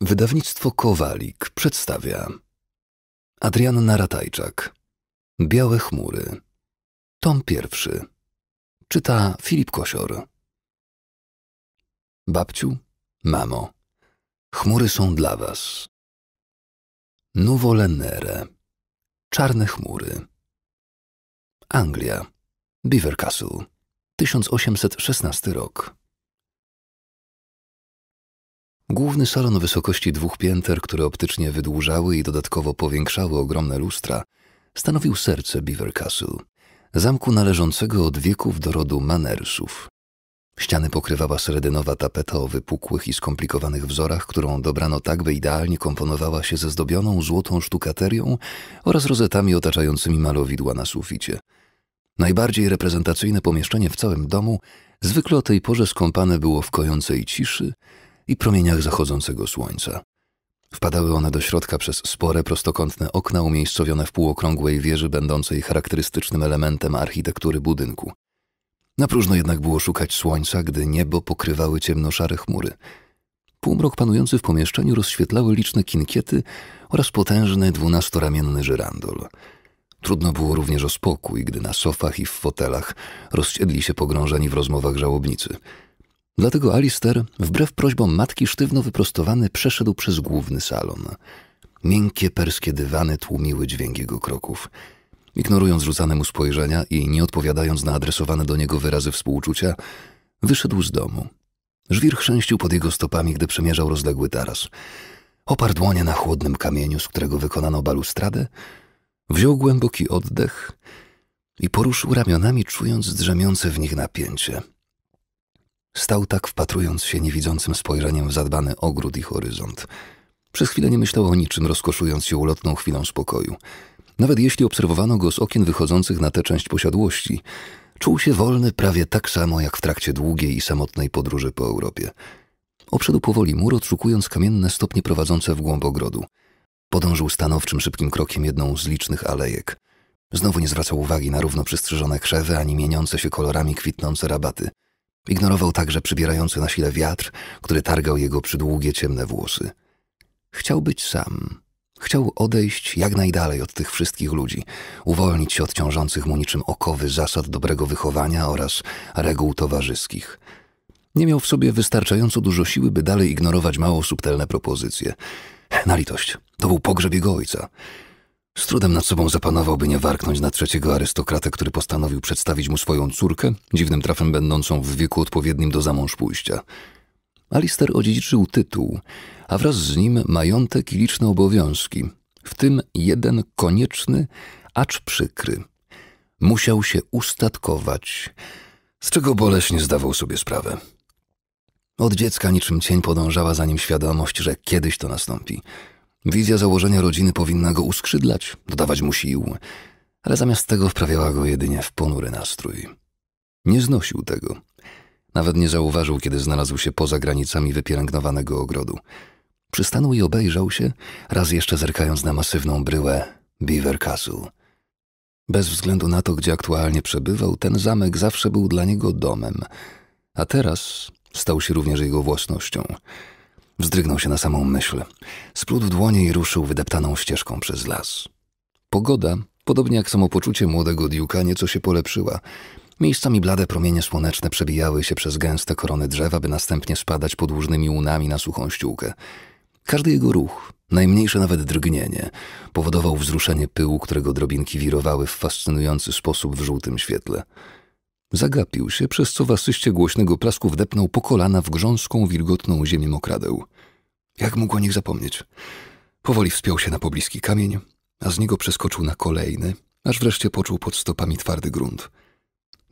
Wydawnictwo Kowalik przedstawia Adrianna Ratajczak Białe chmury Tom pierwszy Czyta Filip Kosior Babciu, mamo, chmury są dla was. Nuvo Lenere Czarne chmury Anglia Beaver Castle 1816 rok Główny salon wysokości dwóch pięter, które optycznie wydłużały i dodatkowo powiększały ogromne lustra, stanowił serce Beaver Castle, zamku należącego od wieków do rodu Manersów. Ściany pokrywała sredynowa tapeta o wypukłych i skomplikowanych wzorach, którą dobrano tak, by idealnie komponowała się ze zdobioną złotą sztukaterią oraz rozetami otaczającymi malowidła na suficie. Najbardziej reprezentacyjne pomieszczenie w całym domu zwykle o tej porze skąpane było w kojącej ciszy – i promieniach zachodzącego słońca. Wpadały one do środka przez spore prostokątne okna umiejscowione w półokrągłej wieży będącej charakterystycznym elementem architektury budynku. Na próżno jednak było szukać słońca, gdy niebo pokrywały ciemnoszare chmury. Półmrok panujący w pomieszczeniu rozświetlały liczne kinkiety oraz potężny dwunastoramienny żyrandol. Trudno było również o spokój, gdy na sofach i w fotelach rozsiedli się pogrążeni w rozmowach żałobnicy – Dlatego Alister, wbrew prośbom matki, sztywno wyprostowany, przeszedł przez główny salon. Miękkie perskie dywany tłumiły dźwięk jego kroków. Ignorując rzucane mu spojrzenia i nie odpowiadając na adresowane do niego wyrazy współczucia, wyszedł z domu. Żwir chrzęścił pod jego stopami, gdy przemierzał rozległy taras. Oparł dłonie na chłodnym kamieniu, z którego wykonano balustradę, wziął głęboki oddech i poruszył ramionami, czując drzemiące w nich napięcie – Stał tak, wpatrując się niewidzącym spojrzeniem w zadbany ogród i horyzont. Przez chwilę nie myślał o niczym, rozkoszując się ulotną chwilą spokoju. Nawet jeśli obserwowano go z okien wychodzących na tę część posiadłości, czuł się wolny prawie tak samo jak w trakcie długiej i samotnej podróży po Europie. Obszedł powoli mur, odszukując kamienne stopnie prowadzące w głąb ogrodu. Podążył stanowczym, szybkim krokiem jedną z licznych alejek. Znowu nie zwracał uwagi na równo przystrzyżone krzewy ani mieniące się kolorami kwitnące rabaty – Ignorował także przybierający na sile wiatr, który targał jego przydługie ciemne włosy. Chciał być sam. Chciał odejść jak najdalej od tych wszystkich ludzi, uwolnić się od ciążących mu niczym okowy zasad dobrego wychowania oraz reguł towarzyskich. Nie miał w sobie wystarczająco dużo siły, by dalej ignorować mało subtelne propozycje. Na litość, to był pogrzeb jego ojca. Z trudem nad sobą zapanował, by nie warknąć na trzeciego arystokratę, który postanowił przedstawić mu swoją córkę, dziwnym trafem będącą w wieku odpowiednim do zamąż pójścia. Alister odziedziczył tytuł, a wraz z nim majątek i liczne obowiązki, w tym jeden konieczny, acz przykry. Musiał się ustatkować, z czego boleśnie zdawał sobie sprawę. Od dziecka niczym cień podążała za nim świadomość, że kiedyś to nastąpi – Wizja założenia rodziny powinna go uskrzydlać, dodawać mu sił, ale zamiast tego wprawiała go jedynie w ponury nastrój. Nie znosił tego. Nawet nie zauważył, kiedy znalazł się poza granicami wypielęgnowanego ogrodu. Przystanął i obejrzał się, raz jeszcze zerkając na masywną bryłę Beaver Castle. Bez względu na to, gdzie aktualnie przebywał, ten zamek zawsze był dla niego domem, a teraz stał się również jego własnością – Wzdrygnął się na samą myśl. w dłonie i ruszył wydeptaną ścieżką przez las. Pogoda, podobnie jak samopoczucie młodego Diuka, nieco się polepszyła. Miejscami blade promienie słoneczne przebijały się przez gęste korony drzewa, by następnie spadać podłużnymi łunami na suchą ściółkę. Każdy jego ruch, najmniejsze nawet drgnienie, powodował wzruszenie pyłu, którego drobinki wirowały w fascynujący sposób w żółtym świetle. Zagapił się, przez co w asyście głośnego plasku wdepnął po kolana w grząską, wilgotną ziemię mokradeł. Jak mógł o nich zapomnieć? Powoli wspiął się na pobliski kamień, a z niego przeskoczył na kolejny, aż wreszcie poczuł pod stopami twardy grunt.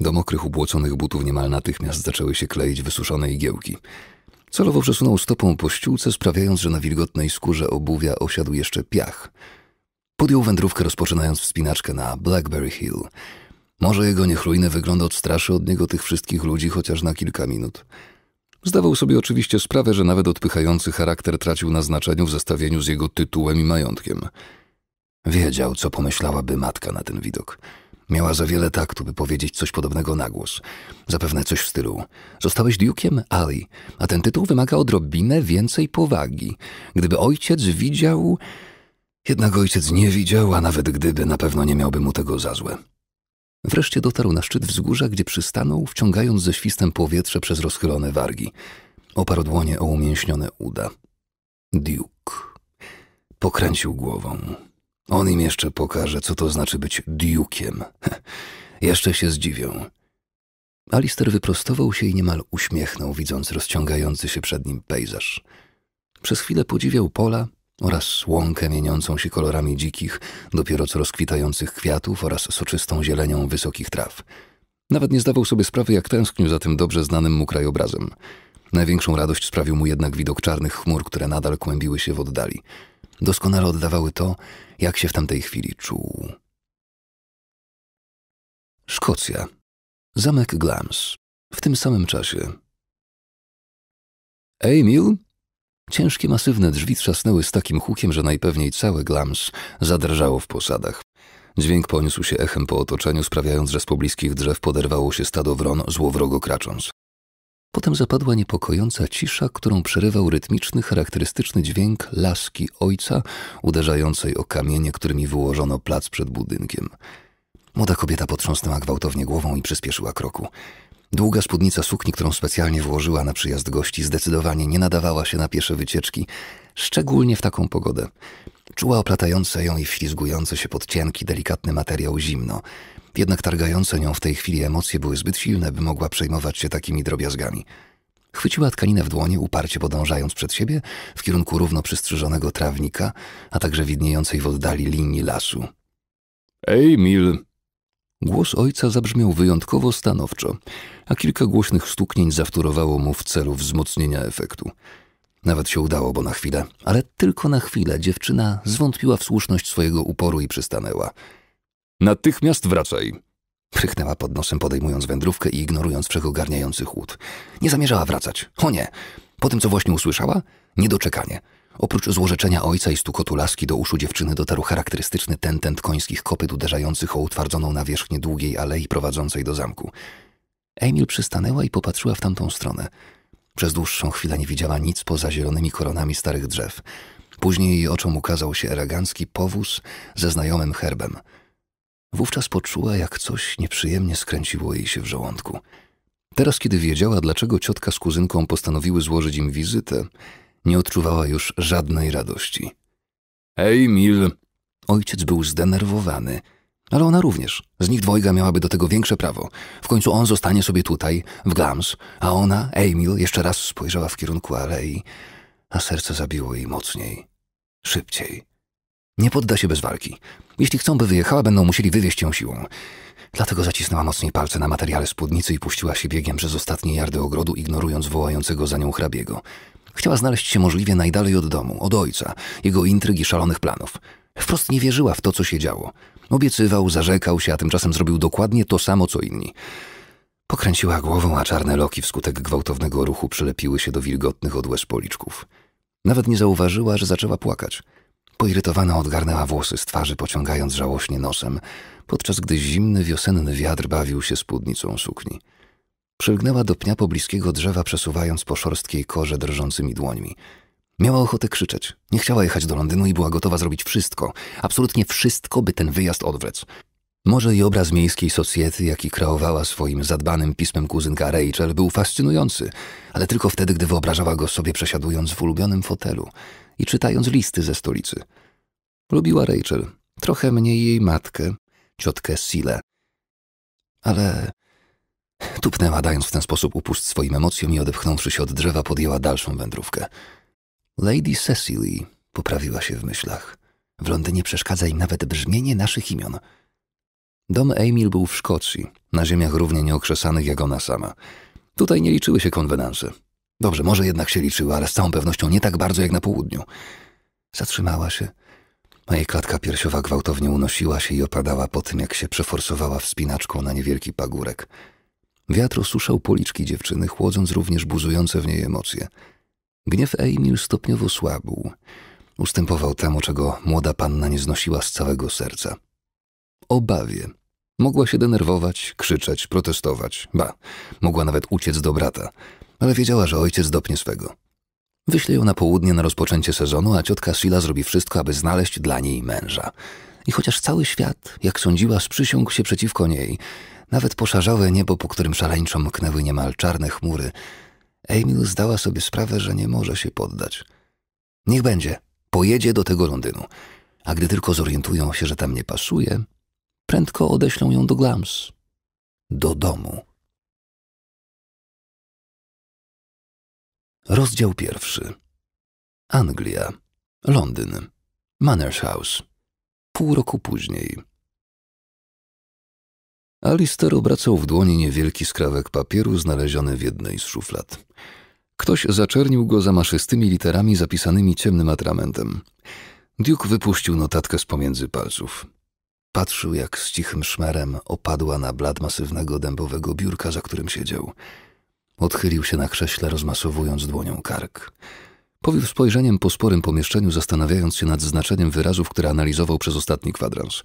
Do mokrych, ubłoconych butów niemal natychmiast zaczęły się kleić wysuszone igiełki. Celowo przesunął stopą po ściółce, sprawiając, że na wilgotnej skórze obuwia osiadł jeszcze piach. Podjął wędrówkę, rozpoczynając wspinaczkę na Blackberry Hill – może jego niechlujny wygląd odstraszy od niego tych wszystkich ludzi chociaż na kilka minut. Zdawał sobie oczywiście sprawę, że nawet odpychający charakter tracił na znaczeniu w zestawieniu z jego tytułem i majątkiem. Wiedział, co pomyślałaby matka na ten widok. Miała za wiele taktu, by powiedzieć coś podobnego na głos. Zapewne coś w stylu. Zostałeś dukiem Ali, a ten tytuł wymaga odrobinę więcej powagi. Gdyby ojciec widział... Jednak ojciec nie widział, a nawet gdyby, na pewno nie miałby mu tego za złe. Wreszcie dotarł na szczyt wzgórza, gdzie przystanął, wciągając ze świstem powietrze przez rozchylone wargi. Oparł dłonie o umięśnione uda. Duke. Pokręcił głową. On im jeszcze pokaże, co to znaczy być Duke'iem. jeszcze się zdziwią. Alister wyprostował się i niemal uśmiechnął, widząc rozciągający się przed nim pejzaż. Przez chwilę podziwiał pola, oraz łąkę mieniącą się kolorami dzikich, dopiero co rozkwitających kwiatów oraz soczystą zielenią wysokich traw. Nawet nie zdawał sobie sprawy, jak tęsknił za tym dobrze znanym mu krajobrazem. Największą radość sprawił mu jednak widok czarnych chmur, które nadal kłębiły się w oddali. Doskonale oddawały to, jak się w tamtej chwili czuł. Szkocja. Zamek Glams. W tym samym czasie. Emil? Ciężkie, masywne drzwi trzasnęły z takim hukiem, że najpewniej całe glams zadrżało w posadach. Dźwięk poniósł się echem po otoczeniu, sprawiając, że z pobliskich drzew poderwało się stado wron, złowrogo kracząc. Potem zapadła niepokojąca cisza, którą przerywał rytmiczny, charakterystyczny dźwięk laski ojca, uderzającej o kamienie, którymi wyłożono plac przed budynkiem. Młoda kobieta potrząsnęła gwałtownie głową i przyspieszyła kroku. Długa spódnica sukni, którą specjalnie włożyła na przyjazd gości, zdecydowanie nie nadawała się na piesze wycieczki, szczególnie w taką pogodę. Czuła oplatające ją i wślizgujące się pod cienki, delikatny materiał zimno. Jednak targające nią w tej chwili emocje były zbyt silne, by mogła przejmować się takimi drobiazgami. Chwyciła tkaninę w dłonie, uparcie podążając przed siebie w kierunku równo przystrzyżonego trawnika, a także widniejącej w oddali linii lasu. Ej, Mil! Głos ojca zabrzmiał wyjątkowo stanowczo a kilka głośnych stuknięć zawtórowało mu w celu wzmocnienia efektu. Nawet się udało, bo na chwilę, ale tylko na chwilę dziewczyna zwątpiła w słuszność swojego uporu i przystanęła. Natychmiast wracaj! Prychnęła pod nosem, podejmując wędrówkę i ignorując wszechogarniający chłód. Nie zamierzała wracać. O nie! Po tym, co właśnie usłyszała? Niedoczekanie. Oprócz złorzeczenia ojca i stukotu laski do uszu dziewczyny dotarł charakterystyczny tentent końskich kopyt uderzających o utwardzoną nawierzchnię długiej alei prowadzącej do zamku. Emil przystanęła i popatrzyła w tamtą stronę. Przez dłuższą chwilę nie widziała nic poza zielonymi koronami starych drzew. Później jej oczom ukazał się elegancki powóz ze znajomym herbem. Wówczas poczuła, jak coś nieprzyjemnie skręciło jej się w żołądku. Teraz, kiedy wiedziała, dlaczego ciotka z kuzynką postanowiły złożyć im wizytę, nie odczuwała już żadnej radości. Ej, Mil! Ojciec był zdenerwowany – ale ona również. Z nich dwojga miałaby do tego większe prawo. W końcu on zostanie sobie tutaj, w Glams, a ona, Emil, jeszcze raz spojrzała w kierunku alei, a serce zabiło jej mocniej, szybciej. Nie podda się bez walki. Jeśli chcą, by wyjechała, będą musieli wywieźć ją siłą. Dlatego zacisnęła mocniej palce na materiale spódnicy i puściła się biegiem przez ostatnie jardy ogrodu, ignorując wołającego za nią hrabiego. Chciała znaleźć się możliwie najdalej od domu, od ojca, jego intryg i szalonych planów. Wprost nie wierzyła w to, co się działo. Obiecywał, zarzekał się, a tymczasem zrobił dokładnie to samo, co inni. Pokręciła głową, a czarne loki wskutek gwałtownego ruchu przylepiły się do wilgotnych od łez policzków. Nawet nie zauważyła, że zaczęła płakać. Poirytowana odgarnęła włosy z twarzy, pociągając żałośnie nosem, podczas gdy zimny, wiosenny wiatr bawił się spódnicą sukni. Przylgnęła do pnia pobliskiego drzewa, przesuwając po szorstkiej korze drżącymi dłońmi – Miała ochotę krzyczeć. Nie chciała jechać do Londynu i była gotowa zrobić wszystko, absolutnie wszystko, by ten wyjazd odwlec. Może i obraz miejskiej socjety, jaki kreowała swoim zadbanym pismem kuzynka Rachel, był fascynujący, ale tylko wtedy, gdy wyobrażała go sobie przesiadując w ulubionym fotelu i czytając listy ze stolicy. Lubiła Rachel, trochę mniej jej matkę, ciotkę Sile. Ale tupnęła, dając w ten sposób upust swoim emocjom i odepchnąwszy się od drzewa, podjęła dalszą wędrówkę – Lady Cecily, poprawiła się w myślach. W Londynie przeszkadza im nawet brzmienie naszych imion. Dom Emil był w Szkocji, na ziemiach równie nieokrzesanych jak ona sama. Tutaj nie liczyły się konwenanse. Dobrze, może jednak się liczyły, ale z całą pewnością nie tak bardzo jak na południu. Zatrzymała się, a jej klatka piersiowa gwałtownie unosiła się i opadała po tym, jak się przeforsowała wspinaczką na niewielki pagórek. Wiatr osuszał policzki dziewczyny, chłodząc również buzujące w niej emocje – Gniew Emil stopniowo słabł. Ustępował temu, czego młoda panna nie znosiła z całego serca. Obawie. Mogła się denerwować, krzyczeć, protestować. Ba, mogła nawet uciec do brata, ale wiedziała, że ojciec dopnie swego. Wyśle ją na południe na rozpoczęcie sezonu, a ciotka Sila zrobi wszystko, aby znaleźć dla niej męża. I chociaż cały świat, jak sądziła, sprzysiągł się przeciwko niej, nawet poszarzałe niebo, po którym szaleńczo mknęły niemal czarne chmury, Emil zdała sobie sprawę, że nie może się poddać. Niech będzie, pojedzie do tego Londynu, a gdy tylko zorientują się, że tam nie pasuje, prędko odeślą ją do Glams, do domu. Rozdział pierwszy. Anglia, Londyn, Manners House. Pół roku później. Alister obracał w dłoni niewielki skrawek papieru znaleziony w jednej z szuflad. Ktoś zaczernił go zamaszystymi literami zapisanymi ciemnym atramentem. Duke wypuścił notatkę z pomiędzy palców. Patrzył, jak z cichym szmerem opadła na blad masywnego dębowego biurka, za którym siedział. Odchylił się na krześle, rozmasowując dłonią kark. Powił spojrzeniem po sporym pomieszczeniu, zastanawiając się nad znaczeniem wyrazów, które analizował przez ostatni kwadrans.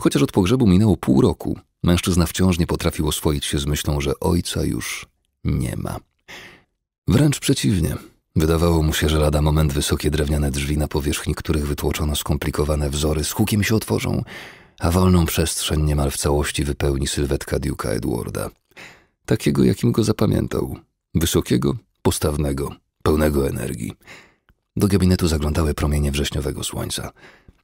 Chociaż od pogrzebu minęło pół roku, Mężczyzna wciąż nie potrafił oswoić się z myślą, że ojca już nie ma. Wręcz przeciwnie. Wydawało mu się, że lada moment wysokie drewniane drzwi, na powierzchni których wytłoczono skomplikowane wzory, z hukiem się otworzą, a wolną przestrzeń niemal w całości wypełni sylwetka Duke'a Edwarda. Takiego, jakim go zapamiętał. Wysokiego, postawnego, pełnego energii. Do gabinetu zaglądały promienie wrześniowego słońca –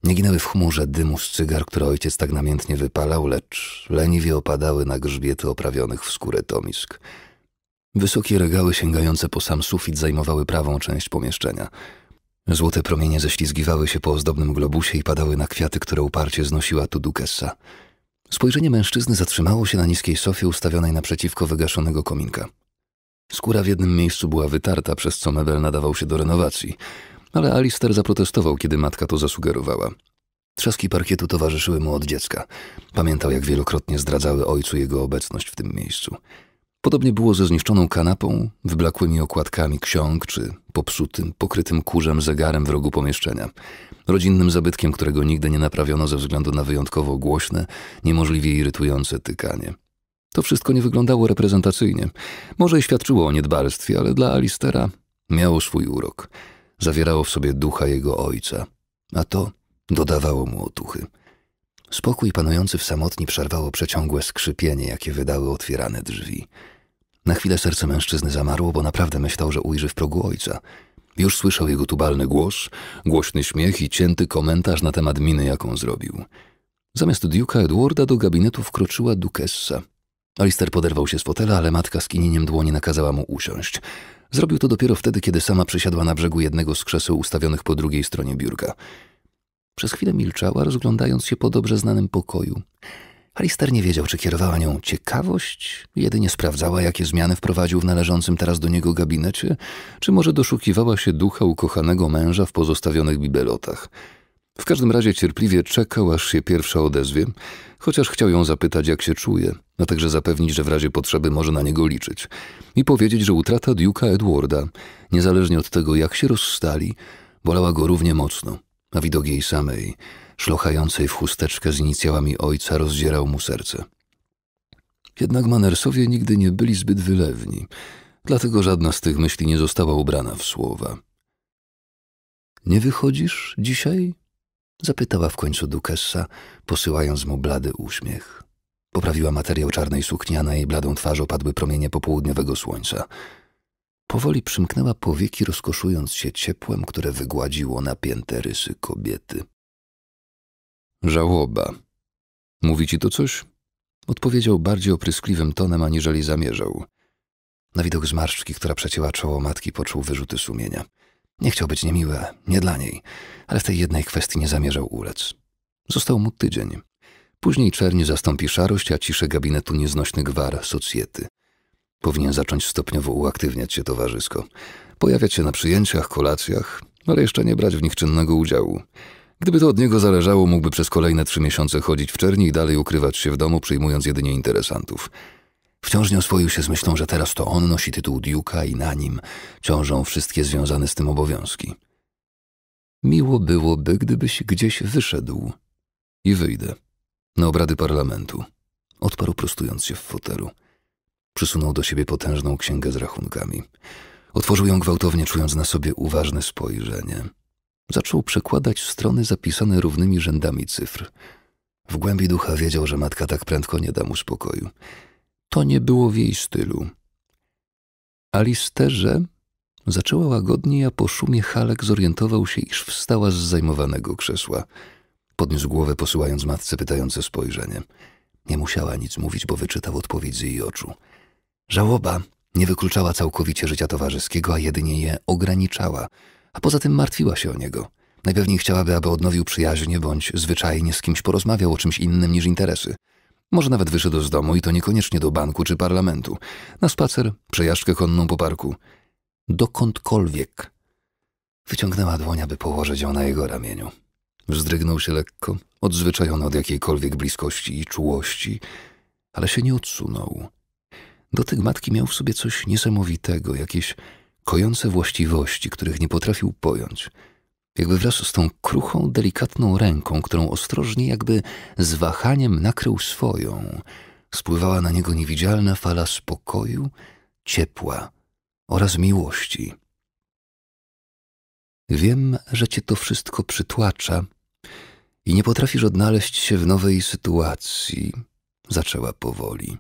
nie ginęły w chmurze dymu z cygar, które ojciec tak namiętnie wypalał, lecz leniwie opadały na grzbiety oprawionych w skórę tomisk. Wysokie regały sięgające po sam sufit zajmowały prawą część pomieszczenia. Złote promienie ześlizgiwały się po ozdobnym globusie i padały na kwiaty, które uparcie znosiła tu dukessa. Spojrzenie mężczyzny zatrzymało się na niskiej sofie ustawionej naprzeciwko wygaszonego kominka. Skóra w jednym miejscu była wytarta, przez co mebel nadawał się do renowacji – ale Alister zaprotestował, kiedy matka to zasugerowała. Trzaski parkietu towarzyszyły mu od dziecka. Pamiętał, jak wielokrotnie zdradzały ojcu jego obecność w tym miejscu. Podobnie było ze zniszczoną kanapą, wyblakłymi okładkami ksiąg czy popsutym, pokrytym kurzem zegarem w rogu pomieszczenia. Rodzinnym zabytkiem, którego nigdy nie naprawiono ze względu na wyjątkowo głośne, niemożliwie irytujące tykanie. To wszystko nie wyglądało reprezentacyjnie. Może i świadczyło o niedbalstwie, ale dla Alistera miało swój urok zawierało w sobie ducha jego ojca, a to dodawało mu otuchy. Spokój panujący w samotni przerwało przeciągłe skrzypienie, jakie wydały otwierane drzwi. Na chwilę serce mężczyzny zamarło, bo naprawdę myślał, że ujrzy w progu ojca. Już słyszał jego tubalny głos, głośny śmiech i cięty komentarz na temat miny, jaką zrobił. Zamiast Duke'a Edwarda do gabinetu wkroczyła dukessa. Alister poderwał się z fotela, ale matka z kinieniem dłoni nakazała mu usiąść. Zrobił to dopiero wtedy, kiedy sama przysiadła na brzegu jednego z krzeseł ustawionych po drugiej stronie biurka. Przez chwilę milczała, rozglądając się po dobrze znanym pokoju. Alister nie wiedział, czy kierowała nią ciekawość, jedynie sprawdzała, jakie zmiany wprowadził w należącym teraz do niego gabinecie, czy może doszukiwała się ducha ukochanego męża w pozostawionych bibelotach – w każdym razie cierpliwie czekał, aż się pierwsza odezwie, chociaż chciał ją zapytać, jak się czuje, a także zapewnić, że w razie potrzeby może na niego liczyć. I powiedzieć, że utrata Duke'a Edwarda, niezależnie od tego, jak się rozstali, bolała go równie mocno, a widok jej samej, szlochającej w chusteczkę z inicjałami ojca, rozdzierał mu serce. Jednak Manersowie nigdy nie byli zbyt wylewni, dlatego żadna z tych myśli nie została ubrana w słowa. Nie wychodzisz dzisiaj? Zapytała w końcu Dukessa, posyłając mu blady uśmiech. Poprawiła materiał czarnej sukni, a na jej bladą twarz opadły promienie popołudniowego słońca. Powoli przymknęła powieki, rozkoszując się ciepłem, które wygładziło napięte rysy kobiety. Żałoba. Mówi ci to coś? Odpowiedział bardziej opryskliwym tonem, aniżeli zamierzał. Na widok zmarszczki, która przecięła czoło matki, poczuł wyrzuty sumienia – nie chciał być niemiły, nie dla niej, ale w tej jednej kwestii nie zamierzał ulec. Został mu tydzień. Później czerni zastąpi szarość, a ciszę gabinetu nieznośny gwar socjety. Powinien zacząć stopniowo uaktywniać się towarzysko, pojawiać się na przyjęciach, kolacjach, ale jeszcze nie brać w nich czynnego udziału. Gdyby to od niego zależało, mógłby przez kolejne trzy miesiące chodzić w czerni i dalej ukrywać się w domu, przyjmując jedynie interesantów – Wciąż nie oswoił się z myślą, że teraz to on nosi tytuł Duke'a i na nim ciążą wszystkie związane z tym obowiązki. Miło byłoby, gdybyś gdzieś wyszedł. I wyjdę. Na obrady parlamentu. Odparł prostując się w fotelu. Przysunął do siebie potężną księgę z rachunkami. Otworzył ją gwałtownie, czując na sobie uważne spojrzenie. Zaczął przekładać strony zapisane równymi rzędami cyfr. W głębi ducha wiedział, że matka tak prędko nie da mu spokoju. To nie było w jej stylu. Alisterze zaczęła łagodnie, a po szumie Halek zorientował się, iż wstała z zajmowanego krzesła. Podniósł głowę, posyłając matce pytające spojrzenie. Nie musiała nic mówić, bo wyczytał odpowiedź z jej oczu. Żałoba nie wykluczała całkowicie życia towarzyskiego, a jedynie je ograniczała, a poza tym martwiła się o niego. Najpewniej chciałaby, aby odnowił przyjaźnie bądź zwyczajnie z kimś porozmawiał o czymś innym niż interesy. Może nawet wyszedł z domu i to niekoniecznie do banku czy parlamentu. Na spacer, przejażdżkę konną po parku. Dokądkolwiek. Wyciągnęła dłoń, aby położyć ją na jego ramieniu. Wzdrygnął się lekko, odzwyczajony od jakiejkolwiek bliskości i czułości, ale się nie odsunął. Dotyk matki miał w sobie coś niesamowitego, jakieś kojące właściwości, których nie potrafił pojąć – jakby wraz z tą kruchą, delikatną ręką, którą ostrożnie, jakby z wahaniem nakrył swoją, spływała na niego niewidzialna fala spokoju, ciepła oraz miłości. Wiem, że cię to wszystko przytłacza i nie potrafisz odnaleźć się w nowej sytuacji, zaczęła powoli.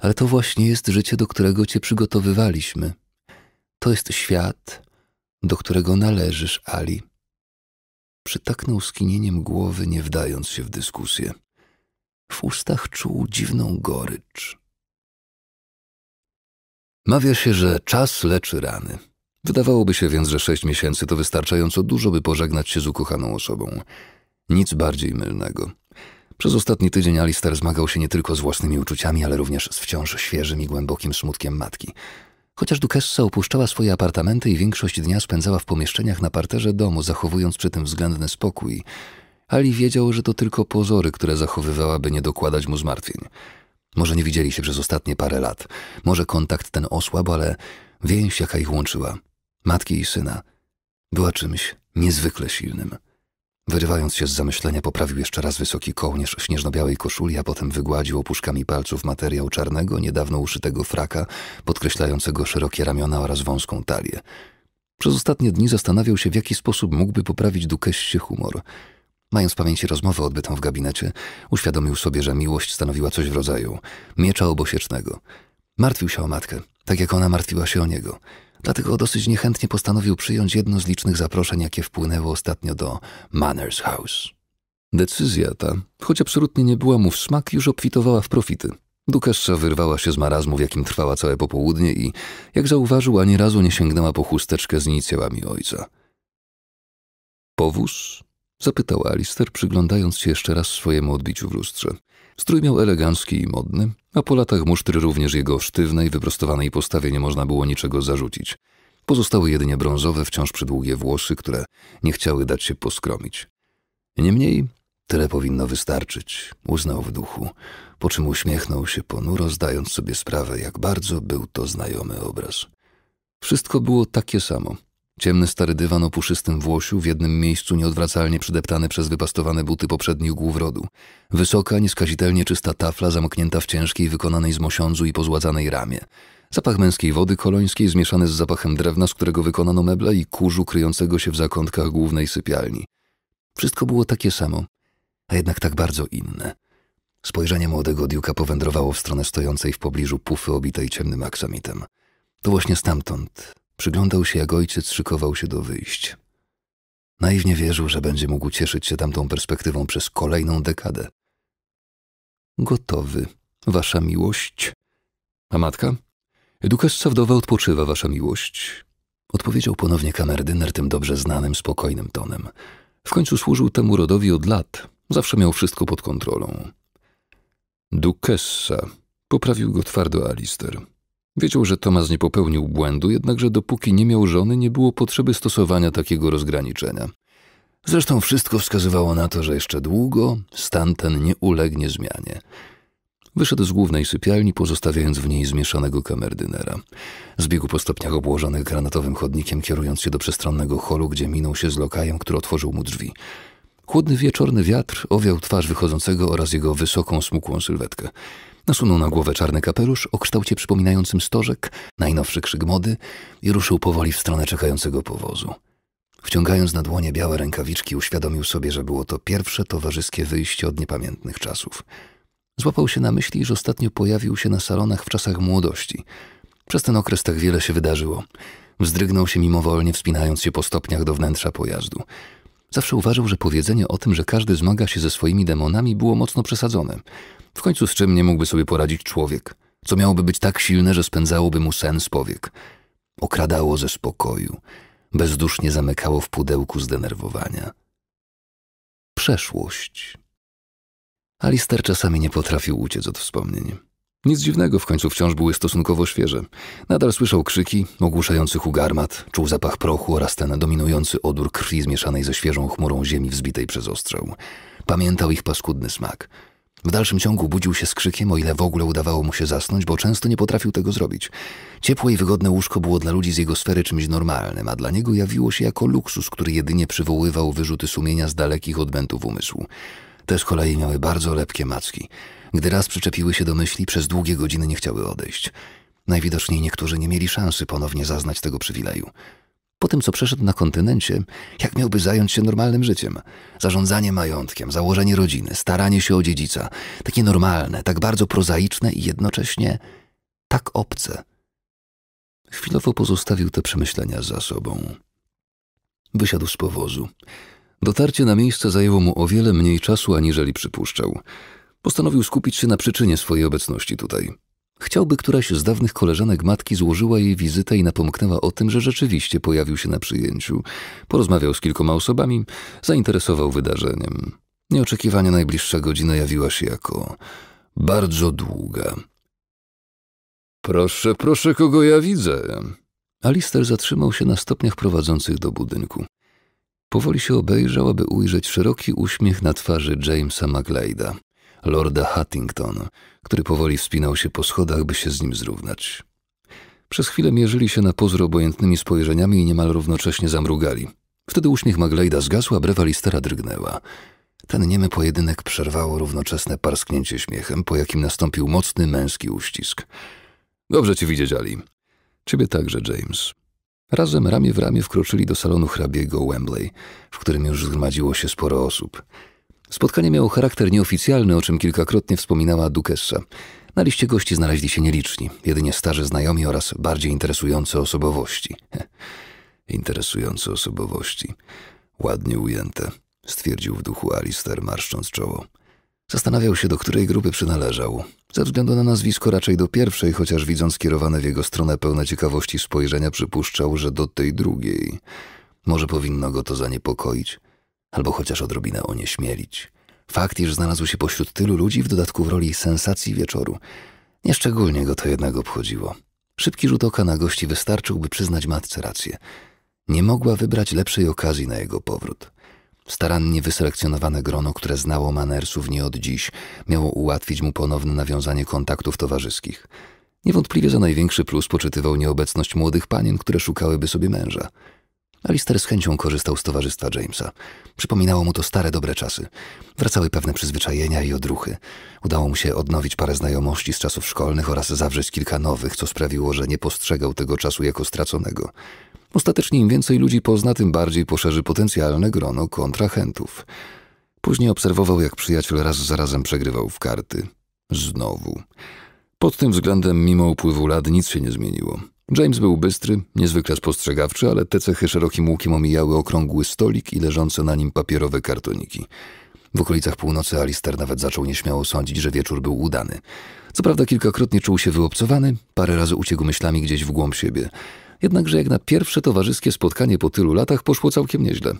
Ale to właśnie jest życie, do którego cię przygotowywaliśmy. To jest świat, do którego należysz, Ali. Przytaknął skinieniem głowy, nie wdając się w dyskusję. W ustach czuł dziwną gorycz. Mawia się, że czas leczy rany. Wydawałoby się więc, że sześć miesięcy to wystarczająco dużo, by pożegnać się z ukochaną osobą. Nic bardziej mylnego. Przez ostatni tydzień Alistair zmagał się nie tylko z własnymi uczuciami, ale również z wciąż świeżym i głębokim smutkiem matki – Chociaż Dukessa opuszczała swoje apartamenty i większość dnia spędzała w pomieszczeniach na parterze domu, zachowując przy tym względny spokój, Ali wiedział, że to tylko pozory, które zachowywała, by nie dokładać mu zmartwień. Może nie widzieli się przez ostatnie parę lat, może kontakt ten osłabł, ale więź, jaka ich łączyła, matki i syna, była czymś niezwykle silnym. Wyrywając się z zamyślenia, poprawił jeszcze raz wysoki kołnierz śnieżno-białej koszuli, a potem wygładził opuszkami palców materiał czarnego, niedawno uszytego fraka, podkreślającego szerokie ramiona oraz wąską talię. Przez ostatnie dni zastanawiał się, w jaki sposób mógłby poprawić Dukeście humor. Mając w pamięci rozmowę odbytą w gabinecie, uświadomił sobie, że miłość stanowiła coś w rodzaju miecza obosiecznego. Martwił się o matkę, tak jak ona martwiła się o niego. Dlatego dosyć niechętnie postanowił przyjąć jedno z licznych zaproszeń, jakie wpłynęło ostatnio do Manners House. Decyzja ta, choć absolutnie nie była mu w smak, już obfitowała w profity. Dukesza wyrwała się z marazmu, w jakim trwała całe popołudnie i, jak zauważył, ani razu nie sięgnęła po chusteczkę z inicjałami ojca. Powóz? Zapytała Alister, przyglądając się jeszcze raz swojemu odbiciu w lustrze. Strój miał elegancki i modny, a po latach musztry również jego sztywnej, wyprostowanej postawie nie można było niczego zarzucić. Pozostały jedynie brązowe, wciąż przydługie włosy, które nie chciały dać się poskromić. Niemniej tyle powinno wystarczyć, uznał w duchu, po czym uśmiechnął się ponuro, zdając sobie sprawę, jak bardzo był to znajomy obraz. Wszystko było takie samo – Ciemny stary dywan o puszystym włosiu, w jednym miejscu nieodwracalnie przydeptany przez wypastowane buty poprzednich głów rodu. Wysoka, nieskazitelnie czysta tafla zamknięta w ciężkiej, wykonanej z mosiądzu i pozładzanej ramie. Zapach męskiej wody kolońskiej zmieszany z zapachem drewna, z którego wykonano meble i kurzu kryjącego się w zakątkach głównej sypialni. Wszystko było takie samo, a jednak tak bardzo inne. Spojrzenie młodego diuka powędrowało w stronę stojącej w pobliżu pufy obitej ciemnym aksamitem. To właśnie stamtąd, Przyglądał się, jak ojciec szykował się do wyjść. Naiwnie wierzył, że będzie mógł cieszyć się tamtą perspektywą przez kolejną dekadę. Gotowy, wasza miłość. A matka? Dukas wdowa odpoczywa, wasza miłość. Odpowiedział ponownie kamerdyner tym dobrze znanym, spokojnym tonem. W końcu służył temu rodowi od lat. Zawsze miał wszystko pod kontrolą. Dukessa, poprawił go twardo Alister. Wiedział, że Tomasz nie popełnił błędu, jednakże dopóki nie miał żony, nie było potrzeby stosowania takiego rozgraniczenia. Zresztą wszystko wskazywało na to, że jeszcze długo stan ten nie ulegnie zmianie. Wyszedł z głównej sypialni, pozostawiając w niej zmieszanego kamerdynera. Zbiegł po stopniach obłożonych granatowym chodnikiem, kierując się do przestronnego holu, gdzie minął się z lokajem, który otworzył mu drzwi. Chłodny wieczorny wiatr owiał twarz wychodzącego oraz jego wysoką, smukłą sylwetkę. Nasunął na głowę czarny kapelusz o kształcie przypominającym stożek, najnowszy krzyk mody i ruszył powoli w stronę czekającego powozu. Wciągając na dłonie białe rękawiczki, uświadomił sobie, że było to pierwsze towarzyskie wyjście od niepamiętnych czasów. Złapał się na myśli, że ostatnio pojawił się na salonach w czasach młodości. Przez ten okres tak wiele się wydarzyło. Wzdrygnął się mimowolnie, wspinając się po stopniach do wnętrza pojazdu. Zawsze uważał, że powiedzenie o tym, że każdy zmaga się ze swoimi demonami, było mocno przesadzone. W końcu z czym nie mógłby sobie poradzić człowiek, co miałoby być tak silne, że spędzałoby mu sen z powiek. Okradało ze spokoju, bezdusznie zamykało w pudełku zdenerwowania. Przeszłość. Alister czasami nie potrafił uciec od wspomnień. Nic dziwnego, w końcu wciąż były stosunkowo świeże. Nadal słyszał krzyki ogłuszających u czuł zapach prochu oraz ten dominujący odór krwi zmieszanej ze świeżą chmurą ziemi wzbitej przez ostrzał. Pamiętał ich paskudny smak – w dalszym ciągu budził się z krzykiem, o ile w ogóle udawało mu się zasnąć, bo często nie potrafił tego zrobić. Ciepłe i wygodne łóżko było dla ludzi z jego sfery czymś normalnym, a dla niego jawiło się jako luksus, który jedynie przywoływał wyrzuty sumienia z dalekich odbętów umysłu. Te z kolei miały bardzo lepkie macki. Gdy raz przyczepiły się do myśli, przez długie godziny nie chciały odejść. Najwidoczniej niektórzy nie mieli szansy ponownie zaznać tego przywileju. Po tym, co przeszedł na kontynencie, jak miałby zająć się normalnym życiem? Zarządzanie majątkiem, założenie rodziny, staranie się o dziedzica. Takie normalne, tak bardzo prozaiczne i jednocześnie tak obce. Chwilowo pozostawił te przemyślenia za sobą. Wysiadł z powozu. Dotarcie na miejsce zajęło mu o wiele mniej czasu, aniżeli przypuszczał. Postanowił skupić się na przyczynie swojej obecności tutaj. Chciałby któraś z dawnych koleżanek matki złożyła jej wizytę i napomknęła o tym, że rzeczywiście pojawił się na przyjęciu. Porozmawiał z kilkoma osobami, zainteresował wydarzeniem. Nieoczekiwanie najbliższa godzina jawiła się jako bardzo długa. Proszę, proszę, kogo ja widzę? Alister zatrzymał się na stopniach prowadzących do budynku. Powoli się obejrzał, aby ujrzeć szeroki uśmiech na twarzy Jamesa Maglejda lorda Hattington, który powoli wspinał się po schodach, by się z nim zrównać. Przez chwilę mierzyli się na pozór obojętnymi spojrzeniami i niemal równocześnie zamrugali. Wtedy uśmiech Maglejda zgasła, brewa listera drgnęła. Ten niemy pojedynek przerwało równoczesne parsknięcie śmiechem, po jakim nastąpił mocny męski uścisk. Dobrze ci widzieć, Ali. Ciebie także, James. Razem ramię w ramię wkroczyli do salonu hrabiego Wembley, w którym już zgromadziło się sporo osób. Spotkanie miało charakter nieoficjalny, o czym kilkakrotnie wspominała Dukessa. Na liście gości znaleźli się nieliczni, jedynie starzy znajomi oraz bardziej interesujące osobowości. interesujące osobowości. Ładnie ujęte, stwierdził w duchu Alister, marszcząc czoło. Zastanawiał się, do której grupy przynależał. Ze względu na nazwisko raczej do pierwszej, chociaż widząc kierowane w jego stronę pełne ciekawości spojrzenia, przypuszczał, że do tej drugiej. Może powinno go to zaniepokoić – albo chociaż odrobinę onieśmielić. Fakt, iż znalazł się pośród tylu ludzi, w dodatku w roli sensacji wieczoru, nieszczególnie go to jednak obchodziło. Szybki rzut oka na gości wystarczył, by przyznać matce rację. Nie mogła wybrać lepszej okazji na jego powrót. Starannie wyselekcjonowane grono, które znało manersów nie od dziś, miało ułatwić mu ponowne nawiązanie kontaktów towarzyskich. Niewątpliwie za największy plus poczytywał nieobecność młodych panien, które szukałyby sobie męża – Alister z chęcią korzystał z towarzystwa Jamesa. Przypominało mu to stare dobre czasy. Wracały pewne przyzwyczajenia i odruchy. Udało mu się odnowić parę znajomości z czasów szkolnych oraz zawrzeć kilka nowych, co sprawiło, że nie postrzegał tego czasu jako straconego. Ostatecznie im więcej ludzi pozna, tym bardziej poszerzy potencjalne grono kontrahentów. Później obserwował, jak przyjaciel raz za razem przegrywał w karty. Znowu. Pod tym względem, mimo upływu lat, nic się nie zmieniło. James był bystry, niezwykle spostrzegawczy, ale te cechy szerokim łukiem omijały okrągły stolik i leżące na nim papierowe kartoniki. W okolicach północy Alister nawet zaczął nieśmiało sądzić, że wieczór był udany. Co prawda kilkakrotnie czuł się wyobcowany, parę razy uciekł myślami gdzieś w głąb siebie. Jednakże jak na pierwsze towarzyskie spotkanie po tylu latach poszło całkiem nieźle.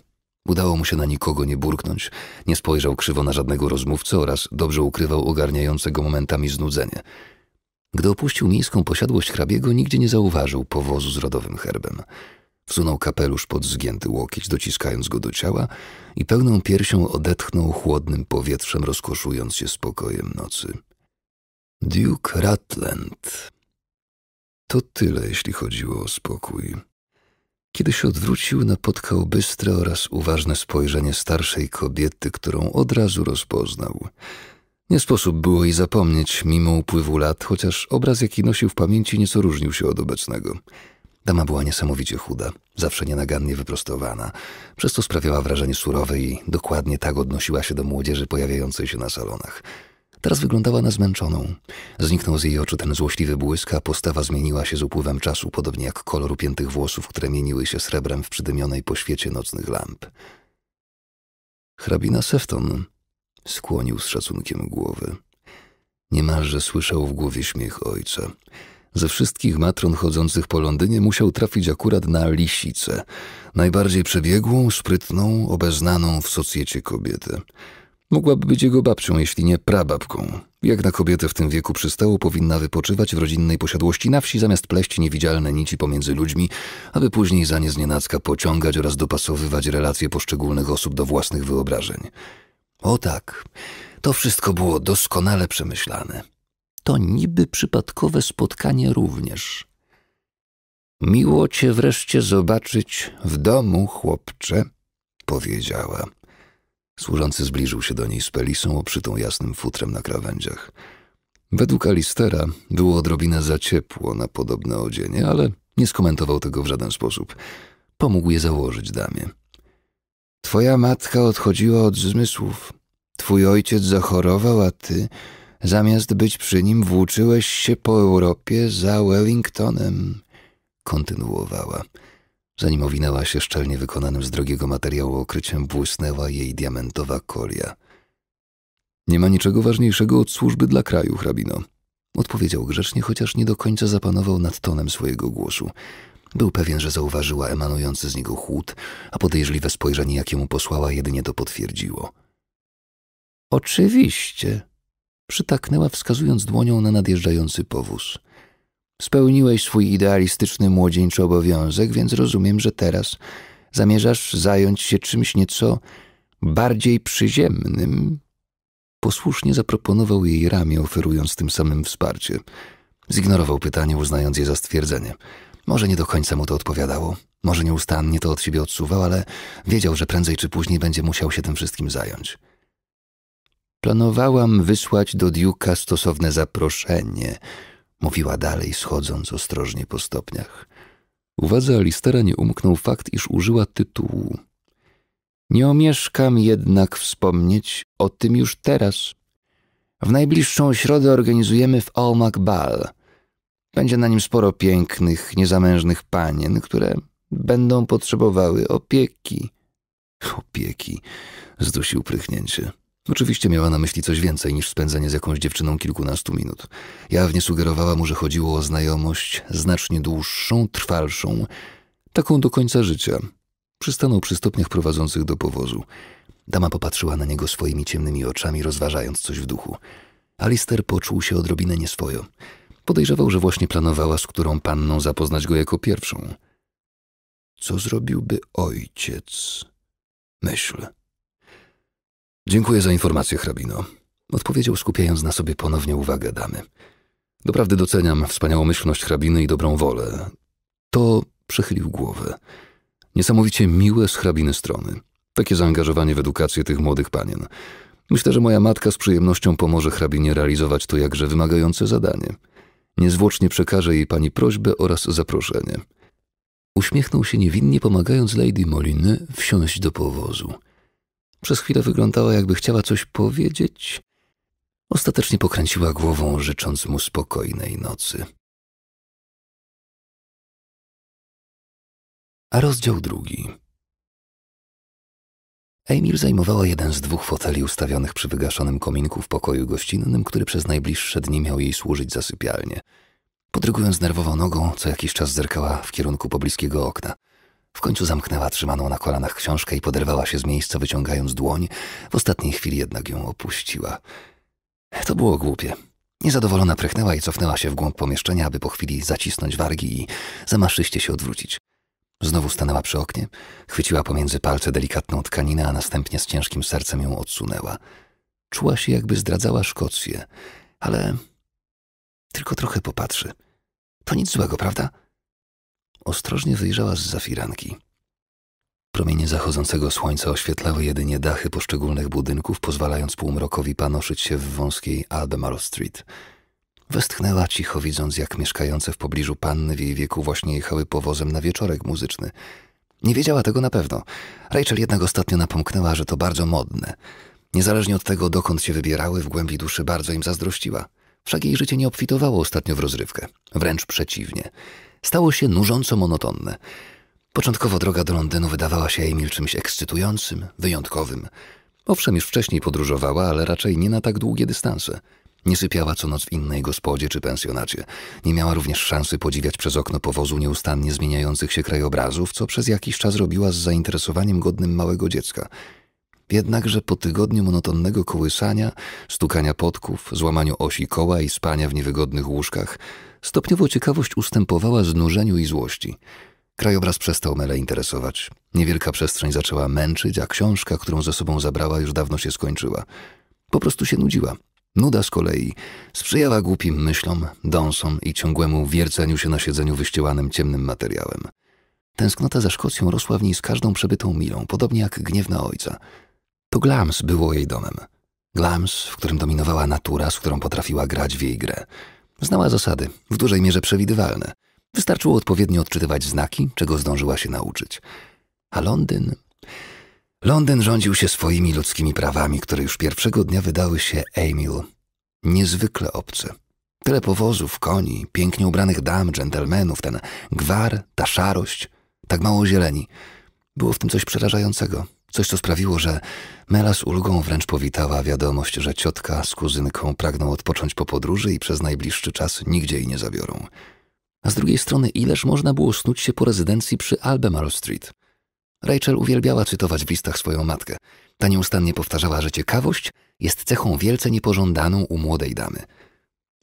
Udało mu się na nikogo nie burknąć, nie spojrzał krzywo na żadnego rozmówcę oraz dobrze ukrywał ogarniającego momentami znudzenie. Gdy opuścił miejską posiadłość hrabiego, nigdzie nie zauważył powozu z rodowym herbem. Wsunął kapelusz pod zgięty łokieć, dociskając go do ciała i pełną piersią odetchnął chłodnym powietrzem, rozkoszując się spokojem nocy. Duke Ratland. To tyle, jeśli chodziło o spokój. Kiedy się odwrócił, napotkał bystre oraz uważne spojrzenie starszej kobiety, którą od razu rozpoznał – nie sposób było jej zapomnieć mimo upływu lat, chociaż obraz, jaki nosił w pamięci, nieco różnił się od obecnego. Dama była niesamowicie chuda, zawsze nienagannie wyprostowana, przez to sprawiała wrażenie surowej i dokładnie tak odnosiła się do młodzieży pojawiającej się na salonach. Teraz wyglądała na zmęczoną. Zniknął z jej oczu ten złośliwy błysk, a postawa zmieniła się z upływem czasu, podobnie jak kolor upiętych włosów, które mieniły się srebrem w przydymionej świecie nocnych lamp. Hrabina Sefton Skłonił z szacunkiem głowę. Niemalże słyszał w głowie śmiech ojca. Ze wszystkich matron chodzących po Londynie musiał trafić akurat na lisicę, najbardziej przebiegłą, sprytną, obeznaną w socjecie kobietę. Mogłaby być jego babcią, jeśli nie prababką. Jak na kobietę w tym wieku przystało, powinna wypoczywać w rodzinnej posiadłości na wsi, zamiast pleść niewidzialne nici pomiędzy ludźmi, aby później za nie znienacka pociągać oraz dopasowywać relacje poszczególnych osób do własnych wyobrażeń. O tak, to wszystko było doskonale przemyślane. To niby przypadkowe spotkanie również. Miło cię wreszcie zobaczyć w domu, chłopcze, powiedziała. Służący zbliżył się do niej z pelisą oprzytą jasnym futrem na krawędziach. Według Alistera było odrobinę za ciepło na podobne odzienie, ale nie skomentował tego w żaden sposób. Pomógł je założyć damie. Twoja matka odchodziła od zmysłów. Twój ojciec zachorował, a ty, zamiast być przy nim, włóczyłeś się po Europie za Wellingtonem. Kontynuowała. Zanim owinęła się szczelnie wykonanym z drogiego materiału okryciem, błysnęła jej diamentowa kolia. Nie ma niczego ważniejszego od służby dla kraju, hrabino. Odpowiedział grzecznie, chociaż nie do końca zapanował nad tonem swojego głosu. Był pewien, że zauważyła emanujący z niego chłód, a podejrzliwe spojrzenie, jakie mu posłała, jedynie to potwierdziło. Oczywiście, przytaknęła, wskazując dłonią na nadjeżdżający powóz. Spełniłeś swój idealistyczny młodzieńczy obowiązek, więc rozumiem, że teraz zamierzasz zająć się czymś nieco bardziej przyziemnym. Posłusznie zaproponował jej ramię, oferując tym samym wsparcie. Zignorował pytanie, uznając je za stwierdzenie. Może nie do końca mu to odpowiadało, może nieustannie to od siebie odsuwał, ale wiedział, że prędzej czy później będzie musiał się tym wszystkim zająć. Planowałam wysłać do Duke'a stosowne zaproszenie, mówiła dalej, schodząc ostrożnie po stopniach. Uwadze Alistera nie umknął fakt, iż użyła tytułu. Nie omieszkam jednak wspomnieć o tym już teraz. W najbliższą środę organizujemy w Olmak Ball – będzie na nim sporo pięknych, niezamężnych panien, które będą potrzebowały opieki. Opieki, zdusił prychnięcie. Oczywiście miała na myśli coś więcej niż spędzenie z jakąś dziewczyną kilkunastu minut. Jawnie sugerowała mu, że chodziło o znajomość znacznie dłuższą, trwalszą, taką do końca życia. Przystanął przy stopniach prowadzących do powozu. Dama popatrzyła na niego swoimi ciemnymi oczami, rozważając coś w duchu. Alister poczuł się odrobinę nieswojo. Podejrzewał, że właśnie planowała, z którą panną zapoznać go jako pierwszą. Co zrobiłby ojciec? Myśl. Dziękuję za informację, hrabino. Odpowiedział, skupiając na sobie ponownie uwagę damy. Doprawdy doceniam wspaniałomyślność hrabiny i dobrą wolę. To przechylił głowę. Niesamowicie miłe z hrabiny strony. Takie zaangażowanie w edukację tych młodych panien. Myślę, że moja matka z przyjemnością pomoże hrabinie realizować to jakże wymagające zadanie. Niezwłocznie przekażę jej pani prośbę oraz zaproszenie. Uśmiechnął się niewinnie, pomagając Lady Moliny wsiąść do powozu. Przez chwilę wyglądała, jakby chciała coś powiedzieć. Ostatecznie pokręciła głową, życząc mu spokojnej nocy. A rozdział drugi. Emil zajmowała jeden z dwóch foteli ustawionych przy wygaszonym kominku w pokoju gościnnym, który przez najbliższe dni miał jej służyć za sypialnię. Podrygując nerwową nogą, co jakiś czas zerkała w kierunku pobliskiego okna. W końcu zamknęła trzymaną na kolanach książkę i poderwała się z miejsca, wyciągając dłoń. W ostatniej chwili jednak ją opuściła. To było głupie. Niezadowolona prychnęła i cofnęła się w głąb pomieszczenia, aby po chwili zacisnąć wargi i zamaszyście się odwrócić. Znowu stanęła przy oknie, chwyciła pomiędzy palce delikatną tkaninę, a następnie z ciężkim sercem ją odsunęła. Czuła się, jakby zdradzała Szkocję, ale tylko trochę popatrzy. To nic złego, prawda? Ostrożnie wyjrzała z zafiranki. Promienie zachodzącego słońca oświetlały jedynie dachy poszczególnych budynków, pozwalając półmrokowi panoszyć się w wąskiej Albemarle Street – Westchnęła cicho, widząc, jak mieszkające w pobliżu panny w jej wieku właśnie jechały powozem na wieczorek muzyczny. Nie wiedziała tego na pewno. Rachel jednak ostatnio napomknęła, że to bardzo modne. Niezależnie od tego, dokąd się wybierały, w głębi duszy bardzo im zazdrościła. Wszak jej życie nie obfitowało ostatnio w rozrywkę. Wręcz przeciwnie. Stało się nużąco monotonne. Początkowo droga do Londynu wydawała się jej czymś ekscytującym, wyjątkowym. Owszem, już wcześniej podróżowała, ale raczej nie na tak długie dystanse. Nie sypiała co noc w innej gospodzie czy pensjonacie. Nie miała również szansy podziwiać przez okno powozu nieustannie zmieniających się krajobrazów, co przez jakiś czas robiła z zainteresowaniem godnym małego dziecka. Jednakże po tygodniu monotonnego kołysania, stukania podków, złamaniu osi koła i spania w niewygodnych łóżkach, stopniowo ciekawość ustępowała znużeniu i złości. Krajobraz przestał Mele interesować. Niewielka przestrzeń zaczęła męczyć, a książka, którą ze sobą zabrała, już dawno się skończyła. Po prostu się nudziła. Nuda z kolei sprzyjała głupim myślom, dąsom i ciągłemu wierceniu się na siedzeniu wyścielanym ciemnym materiałem. Tęsknota za Szkocją rosła w niej z każdą przebytą milą, podobnie jak gniew na ojca. To Glams było jej domem. Glams, w którym dominowała natura, z którą potrafiła grać w jej grę. Znała zasady, w dużej mierze przewidywalne. Wystarczyło odpowiednio odczytywać znaki, czego zdążyła się nauczyć. A Londyn Londyn rządził się swoimi ludzkimi prawami, które już pierwszego dnia wydały się Emil niezwykle obce. Tyle powozów, koni, pięknie ubranych dam, dżentelmenów, ten gwar, ta szarość, tak mało zieleni. Było w tym coś przerażającego. Coś, co sprawiło, że Mela z ulgą wręcz powitała wiadomość, że ciotka z kuzynką pragną odpocząć po podróży i przez najbliższy czas nigdzie jej nie zabiorą. A z drugiej strony, ileż można było snuć się po rezydencji przy Albemarle Street? Rachel uwielbiała cytować w listach swoją matkę. Ta nieustannie powtarzała, że ciekawość jest cechą wielce niepożądaną u młodej damy.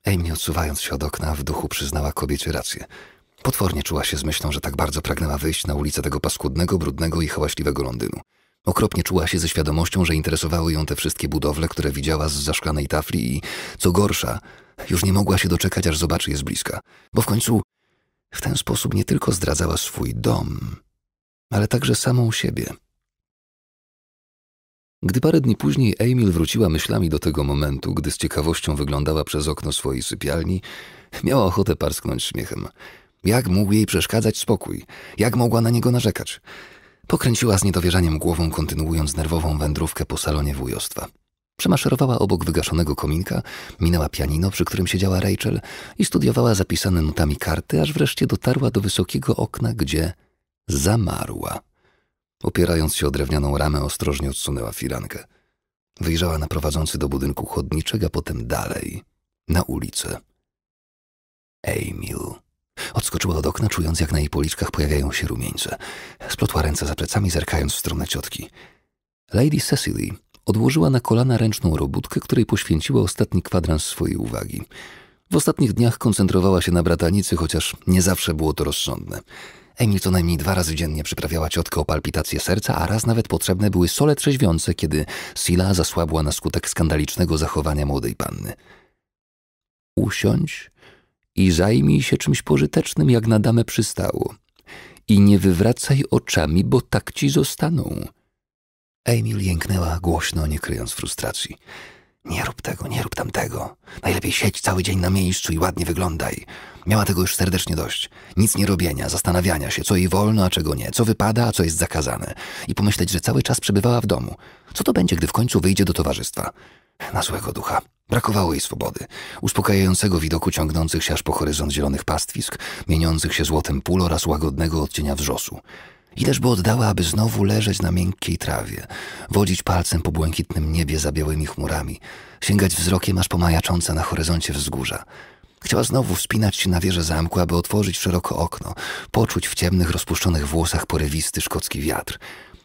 Amy, odsuwając się od okna, w duchu przyznała kobiecie rację. Potwornie czuła się z myślą, że tak bardzo pragnęła wyjść na ulicę tego paskudnego, brudnego i hałaśliwego Londynu. Okropnie czuła się ze świadomością, że interesowały ją te wszystkie budowle, które widziała z zaszklanej tafli i, co gorsza, już nie mogła się doczekać, aż zobaczy je z bliska. Bo w końcu w ten sposób nie tylko zdradzała swój dom, ale także samą siebie. Gdy parę dni później Emil wróciła myślami do tego momentu, gdy z ciekawością wyglądała przez okno swojej sypialni, miała ochotę parsknąć śmiechem. Jak mógł jej przeszkadzać spokój? Jak mogła na niego narzekać? Pokręciła z niedowierzaniem głową, kontynuując nerwową wędrówkę po salonie wujostwa. Przemaszerowała obok wygaszonego kominka, minęła pianino, przy którym siedziała Rachel i studiowała zapisane nutami karty, aż wreszcie dotarła do wysokiego okna, gdzie zamarła. Opierając się o drewnianą ramę, ostrożnie odsunęła firankę. Wyjrzała na prowadzący do budynku chodniczego, potem dalej, na ulicę. Emil. Odskoczyła od okna, czując jak na jej policzkach pojawiają się rumieńce. Splotła ręce za plecami, zerkając w stronę ciotki. Lady Cecily odłożyła na kolana ręczną robótkę, której poświęciła ostatni kwadrans swojej uwagi. W ostatnich dniach koncentrowała się na bratanicy, chociaż nie zawsze było to rozsądne. Emil co najmniej dwa razy dziennie przyprawiała ciotkę o palpitację serca, a raz nawet potrzebne były sole trzeźwiące, kiedy Sila zasłabła na skutek skandalicznego zachowania młodej panny. Usiądź i zajmij się czymś pożytecznym, jak na damę przystało. I nie wywracaj oczami, bo tak ci zostaną. Emil jęknęła głośno, nie kryjąc frustracji. Nie rób tego, nie rób tamtego. Najlepiej siedź cały dzień na miejscu i ładnie wyglądaj. Miała tego już serdecznie dość. Nic nie robienia, zastanawiania się, co jej wolno, a czego nie, co wypada, a co jest zakazane. I pomyśleć, że cały czas przebywała w domu. Co to będzie, gdy w końcu wyjdzie do towarzystwa? Na złego ducha. Brakowało jej swobody, uspokajającego widoku ciągnących się aż po horyzont zielonych pastwisk, mieniących się złotem pól oraz łagodnego odcienia wrzosu. I by oddała, aby znowu leżeć na miękkiej trawie, wodzić palcem po błękitnym niebie za białymi chmurami, sięgać wzrokiem aż po majaczące na horyzoncie wzgórza. Chciała znowu wspinać się na wieżę zamku, aby otworzyć szeroko okno, poczuć w ciemnych, rozpuszczonych włosach porywisty szkocki wiatr.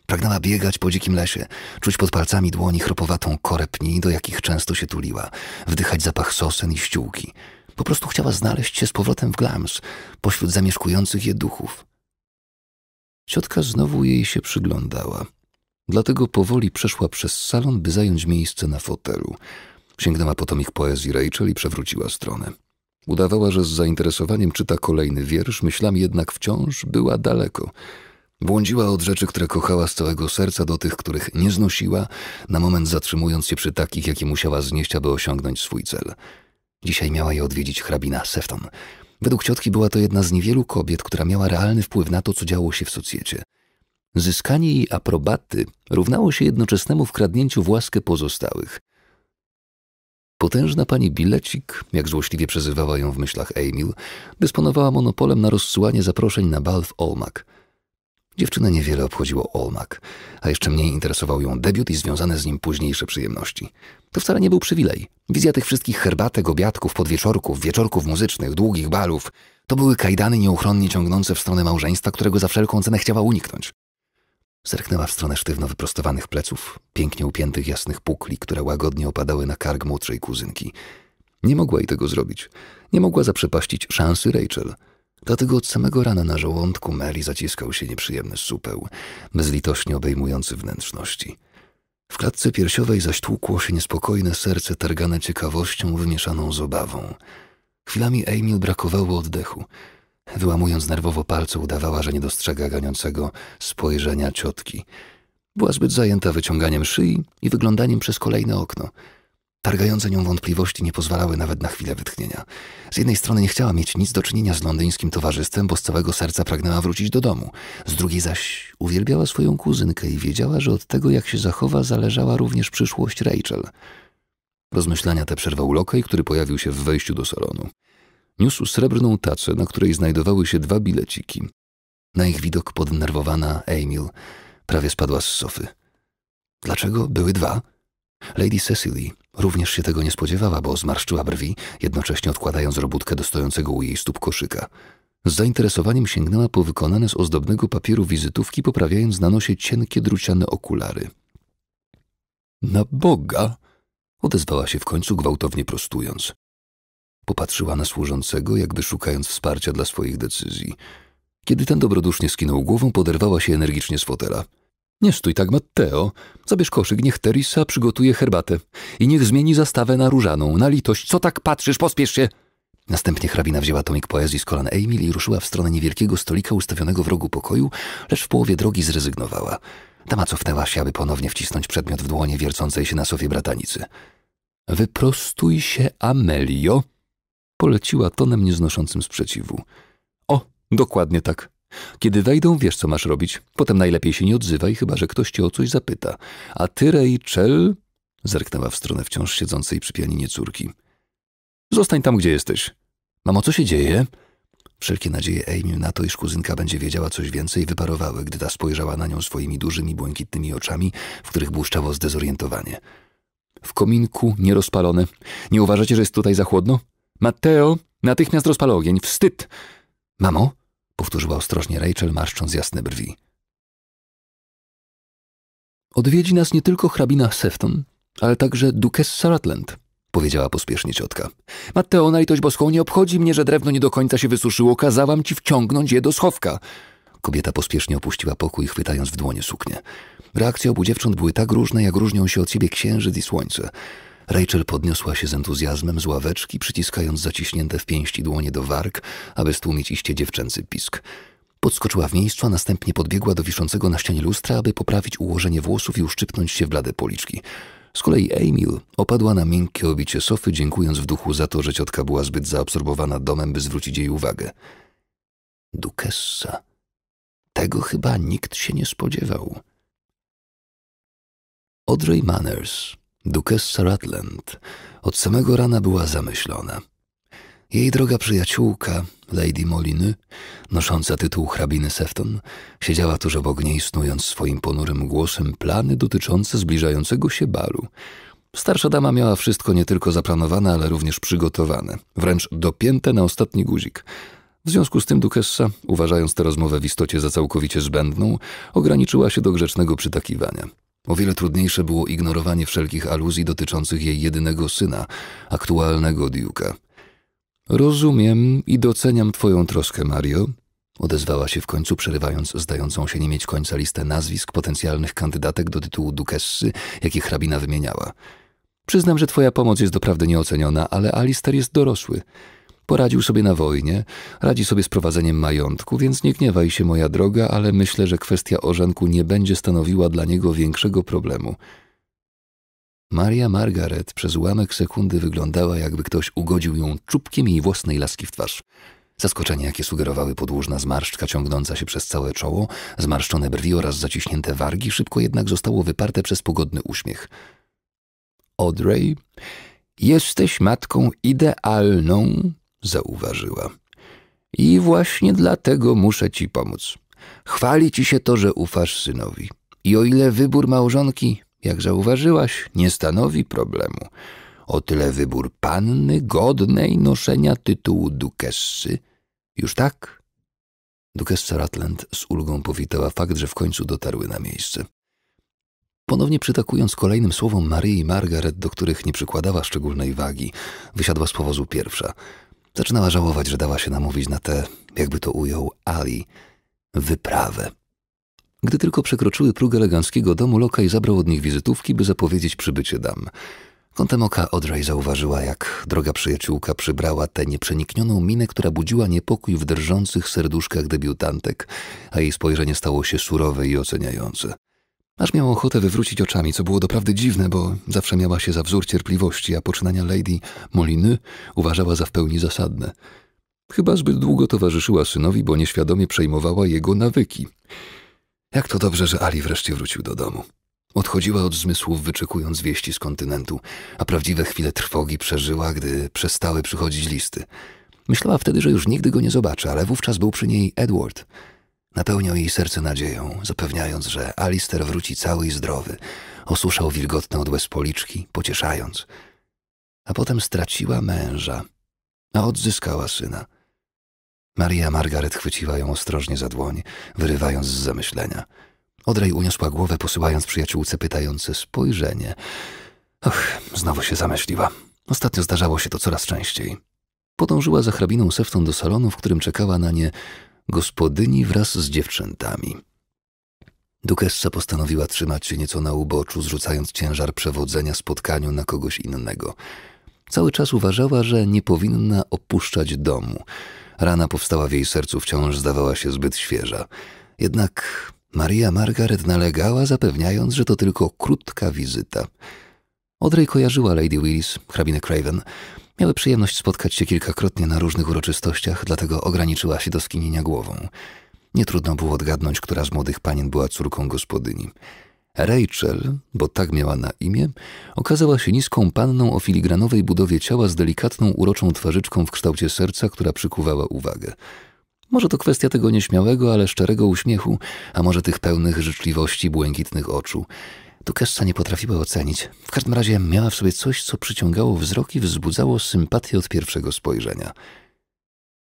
Pragnęła biegać po dzikim lesie, czuć pod palcami dłoni chropowatą korę pni, do jakich często się tuliła, wdychać zapach sosen i ściółki. Po prostu chciała znaleźć się z powrotem w Glams, pośród zamieszkujących je duchów. Ciotka znowu jej się przyglądała. Dlatego powoli przeszła przez salon, by zająć miejsce na fotelu. Sięgnęła potem ich poezji Rachel i przewróciła stronę. Udawała, że z zainteresowaniem czyta kolejny wiersz, myślami jednak wciąż była daleko. Błądziła od rzeczy, które kochała z całego serca, do tych, których nie znosiła, na moment zatrzymując się przy takich, jakie musiała znieść, aby osiągnąć swój cel. Dzisiaj miała je odwiedzić hrabina Sefton. Według ciotki była to jedna z niewielu kobiet, która miała realny wpływ na to, co działo się w socjecie. Zyskanie jej aprobaty równało się jednoczesnemu wkradnięciu w łaskę pozostałych. Potężna pani Bilecik, jak złośliwie przezywała ją w myślach Emil, dysponowała monopolem na rozsyłanie zaproszeń na bal w Olmak – Dziewczynę niewiele obchodziło Olmak, a jeszcze mniej interesował ją debiut i związane z nim późniejsze przyjemności. To wcale nie był przywilej. Wizja tych wszystkich herbatek, obiadków, podwieczorków, wieczorków muzycznych, długich balów to były kajdany nieuchronnie ciągnące w stronę małżeństwa, którego za wszelką cenę chciała uniknąć. Zerknęła w stronę sztywno wyprostowanych pleców, pięknie upiętych jasnych pukli, które łagodnie opadały na karg młodszej kuzynki. Nie mogła jej tego zrobić. Nie mogła zaprzepaścić szansy Rachel – Dlatego od samego rana na żołądku Meli zaciskał się nieprzyjemny supeł, bezlitośnie obejmujący wnętrzności. W klatce piersiowej zaś tłukło się niespokojne serce targane ciekawością wymieszaną z obawą. Chwilami Amy brakowało oddechu. Wyłamując nerwowo palce, udawała, że nie dostrzega ganiącego spojrzenia ciotki. Była zbyt zajęta wyciąganiem szyi i wyglądaniem przez kolejne okno – Targające nią wątpliwości nie pozwalały nawet na chwilę wytchnienia. Z jednej strony nie chciała mieć nic do czynienia z londyńskim towarzystwem, bo z całego serca pragnęła wrócić do domu. Z drugiej zaś uwielbiała swoją kuzynkę i wiedziała, że od tego, jak się zachowa, zależała również przyszłość Rachel. Rozmyślania te przerwał lokaj, który pojawił się w wejściu do salonu. Niósł srebrną tacę, na której znajdowały się dwa bileciki. Na ich widok podnerwowana Emil prawie spadła z sofy. Dlaczego były dwa? Lady Cecily Również się tego nie spodziewała, bo zmarszczyła brwi, jednocześnie odkładając robótkę do stojącego u jej stóp koszyka. Z zainteresowaniem sięgnęła po wykonane z ozdobnego papieru wizytówki, poprawiając na nosie cienkie druciane okulary. Na Boga! odezwała się w końcu, gwałtownie prostując. Popatrzyła na służącego, jakby szukając wsparcia dla swoich decyzji. Kiedy ten dobrodusznie skinął głową, poderwała się energicznie z fotela – nie stój tak, Matteo. Zabierz koszyk, niech Teresa przygotuje herbatę. I niech zmieni zastawę na różaną. Na litość, co tak patrzysz, pospiesz się! Następnie hrabina wzięła tomik poezji z kolan Emil i ruszyła w stronę niewielkiego stolika ustawionego w rogu pokoju, lecz w połowie drogi zrezygnowała. Dama cofnęła się, aby ponownie wcisnąć przedmiot w dłonie wiercącej się na sofie bratanicy. Wyprostuj się, Amelio! Poleciła tonem nieznoszącym sprzeciwu. O, dokładnie tak. Kiedy wejdą, wiesz, co masz robić. Potem najlepiej się nie odzywaj, chyba że ktoś cię o coś zapyta. A ty, Rachel... Zerknęła w stronę wciąż siedzącej przy pianinie córki. Zostań tam, gdzie jesteś. Mamo, co się dzieje? Wszelkie nadzieje Amy na to, iż kuzynka będzie wiedziała coś więcej, wyparowały, gdy ta spojrzała na nią swoimi dużymi, błękitnymi oczami, w których błyszczało zdezorientowanie. W kominku nierozpalone. Nie uważacie, że jest tutaj za chłodno? Mateo, natychmiast rozpal ogień. Wstyd! Mamo? powtórzyła ostrożnie Rachel, marszcząc jasne brwi. Odwiedzi nas nie tylko hrabina Sefton, ale także dukessa Rutland, powiedziała pospiesznie ciotka. Matteo, na litość boską, nie obchodzi mnie, że drewno nie do końca się wysuszyło, kazałam ci wciągnąć je do schowka. Kobieta pospiesznie opuściła pokój, chwytając w dłonie suknię. Reakcje obu dziewcząt były tak różne, jak różnią się od siebie księżyc i słońce. Rachel podniosła się z entuzjazmem z ławeczki, przyciskając zaciśnięte w pięści dłonie do warg, aby stłumić iście dziewczęcy pisk. Podskoczyła w miejscu, a następnie podbiegła do wiszącego na ścianie lustra, aby poprawić ułożenie włosów i uszczypnąć się w blade policzki. Z kolei Emil opadła na miękkie obicie sofy, dziękując w duchu za to, że ciotka była zbyt zaabsorbowana domem, by zwrócić jej uwagę. Dukessa. Tego chyba nikt się nie spodziewał. Audrey Manners Dukessa Rutland od samego rana była zamyślona. Jej droga przyjaciółka, Lady Moliny, nosząca tytuł hrabiny Sefton, siedziała tuż obok niej, snując swoim ponurym głosem plany dotyczące zbliżającego się balu. Starsza dama miała wszystko nie tylko zaplanowane, ale również przygotowane, wręcz dopięte na ostatni guzik. W związku z tym Dukessa, uważając tę rozmowę w istocie za całkowicie zbędną, ograniczyła się do grzecznego przytakiwania. O wiele trudniejsze było ignorowanie wszelkich aluzji dotyczących jej jedynego syna, aktualnego Duke'a. Rozumiem i doceniam twoją troskę, Mario, odezwała się w końcu, przerywając zdającą się nie mieć końca listę nazwisk potencjalnych kandydatek do tytułu dukessy, jakie hrabina wymieniała. Przyznam, że twoja pomoc jest doprawdy nieoceniona, ale Alister jest dorosły. Poradził sobie na wojnie, radzi sobie z prowadzeniem majątku, więc nie gniewaj się, moja droga, ale myślę, że kwestia orzanku nie będzie stanowiła dla niego większego problemu. Maria Margaret przez ułamek sekundy wyglądała, jakby ktoś ugodził ją czubkiem jej własnej laski w twarz. Zaskoczenie, jakie sugerowały podłużna zmarszczka ciągnąca się przez całe czoło, zmarszczone brwi oraz zaciśnięte wargi, szybko jednak zostało wyparte przez pogodny uśmiech. Audrey, jesteś matką idealną, zauważyła. I właśnie dlatego muszę ci pomóc. Chwali ci się to, że ufasz synowi. I o ile wybór małżonki, jak zauważyłaś, nie stanowi problemu, o tyle wybór panny godnej noszenia tytułu dukessy. Już tak? Dukessa Ratland z ulgą powitała fakt, że w końcu dotarły na miejsce. Ponownie przytakując kolejnym słowom Maryi i Margaret, do których nie przykładała szczególnej wagi, wysiadła z powozu pierwsza – Zaczynała żałować, że dała się namówić na tę, jakby to ujął Ali, wyprawę. Gdy tylko przekroczyły próg eleganckiego domu, lokaj zabrał od nich wizytówki, by zapowiedzieć przybycie dam. Kątem oka Odrej zauważyła, jak droga przyjaciółka przybrała tę nieprzeniknioną minę, która budziła niepokój w drżących serduszkach debiutantek, a jej spojrzenie stało się surowe i oceniające. Aż miał ochotę wywrócić oczami, co było doprawdy dziwne, bo zawsze miała się za wzór cierpliwości, a poczynania Lady Moliny uważała za w pełni zasadne. Chyba zbyt długo towarzyszyła synowi, bo nieświadomie przejmowała jego nawyki. Jak to dobrze, że Ali wreszcie wrócił do domu. Odchodziła od zmysłów, wyczekując wieści z kontynentu, a prawdziwe chwile trwogi przeżyła, gdy przestały przychodzić listy. Myślała wtedy, że już nigdy go nie zobaczy, ale wówczas był przy niej Edward – Napełniał jej serce nadzieją, zapewniając, że Alister wróci cały i zdrowy. Osuszał wilgotne od łez policzki, pocieszając. A potem straciła męża, a odzyskała syna. Maria Margaret chwyciła ją ostrożnie za dłoń, wyrywając z zamyślenia. Odrej uniosła głowę, posyłając przyjaciółce pytające spojrzenie. Och, znowu się zamyśliła. Ostatnio zdarzało się to coraz częściej. Podążyła za hrabiną Seftą do salonu, w którym czekała na nie gospodyni wraz z dziewczętami. Dukessa postanowiła trzymać się nieco na uboczu, zrzucając ciężar przewodzenia spotkaniu na kogoś innego. Cały czas uważała, że nie powinna opuszczać domu. Rana powstała w jej sercu wciąż zdawała się zbyt świeża. Jednak Maria Margaret nalegała, zapewniając, że to tylko krótka wizyta. Odrej kojarzyła Lady Willis, hrabinę Craven, Miały przyjemność spotkać się kilkakrotnie na różnych uroczystościach, dlatego ograniczyła się do skinienia głową. Nie trudno było odgadnąć, która z młodych panien była córką gospodyni. Rachel, bo tak miała na imię, okazała się niską panną o filigranowej budowie ciała z delikatną, uroczą twarzyczką w kształcie serca, która przykuwała uwagę. Może to kwestia tego nieśmiałego, ale szczerego uśmiechu, a może tych pełnych życzliwości, błękitnych oczu. Dukessa nie potrafiła ocenić. W każdym razie miała w sobie coś, co przyciągało wzrok i wzbudzało sympatię od pierwszego spojrzenia.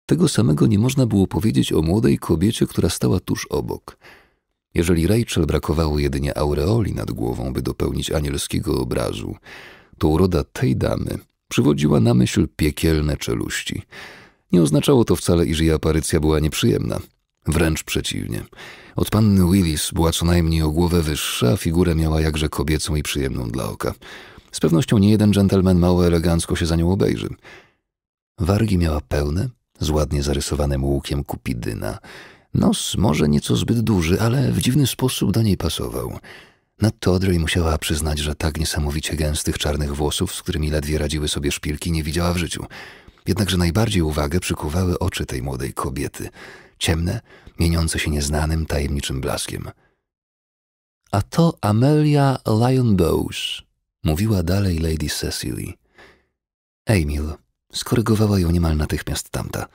Tego samego nie można było powiedzieć o młodej kobiecie, która stała tuż obok. Jeżeli Rachel brakowało jedynie aureoli nad głową, by dopełnić anielskiego obrazu, to uroda tej damy przywodziła na myśl piekielne czeluści. Nie oznaczało to wcale, iż jej aparycja była nieprzyjemna. Wręcz przeciwnie. Od panny Willis była co najmniej o głowę wyższa, a figurę miała jakże kobiecą i przyjemną dla oka. Z pewnością nie jeden dżentelmen mało elegancko się za nią obejrzy. Wargi miała pełne, z ładnie zarysowanym łukiem kupidyna. Nos może nieco zbyt duży, ale w dziwny sposób do niej pasował. Nadto Audrey musiała przyznać, że tak niesamowicie gęstych czarnych włosów, z którymi ledwie radziły sobie szpilki, nie widziała w życiu. Jednakże najbardziej uwagę przykuwały oczy tej młodej kobiety – ciemne, mieniące się nieznanym, tajemniczym blaskiem. A to Amelia Lyon Bowes, mówiła dalej Lady Cecily. Emil, skorygowała ją niemal natychmiast tamta.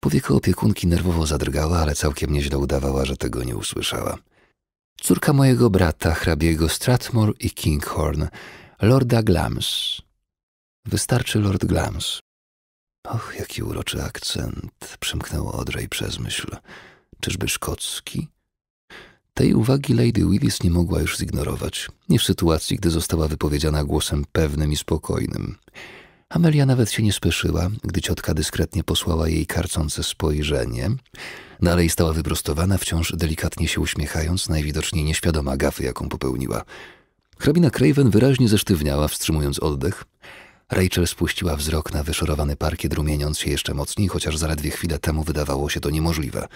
Powieka opiekunki nerwowo zadrgała, ale całkiem nieźle udawała, że tego nie usłyszała. Córka mojego brata, hrabiego Stratmore i Kinghorn, lorda Glams. Wystarczy lord Glams, Och, jaki uroczy akcent, przymknęło Odrej przez myśl. Czyżby szkocki? Tej uwagi Lady Willis nie mogła już zignorować, nie w sytuacji, gdy została wypowiedziana głosem pewnym i spokojnym. Amelia nawet się nie spieszyła, gdy ciotka dyskretnie posłała jej karcące spojrzenie. Dalej stała wyprostowana, wciąż delikatnie się uśmiechając, najwidoczniej nieświadoma gafy, jaką popełniła. Hrabina Craven wyraźnie zesztywniała, wstrzymując oddech. Rachel spuściła wzrok na wyszorowany parkiet, rumieniąc się jeszcze mocniej, chociaż zaledwie chwilę temu wydawało się to niemożliwe.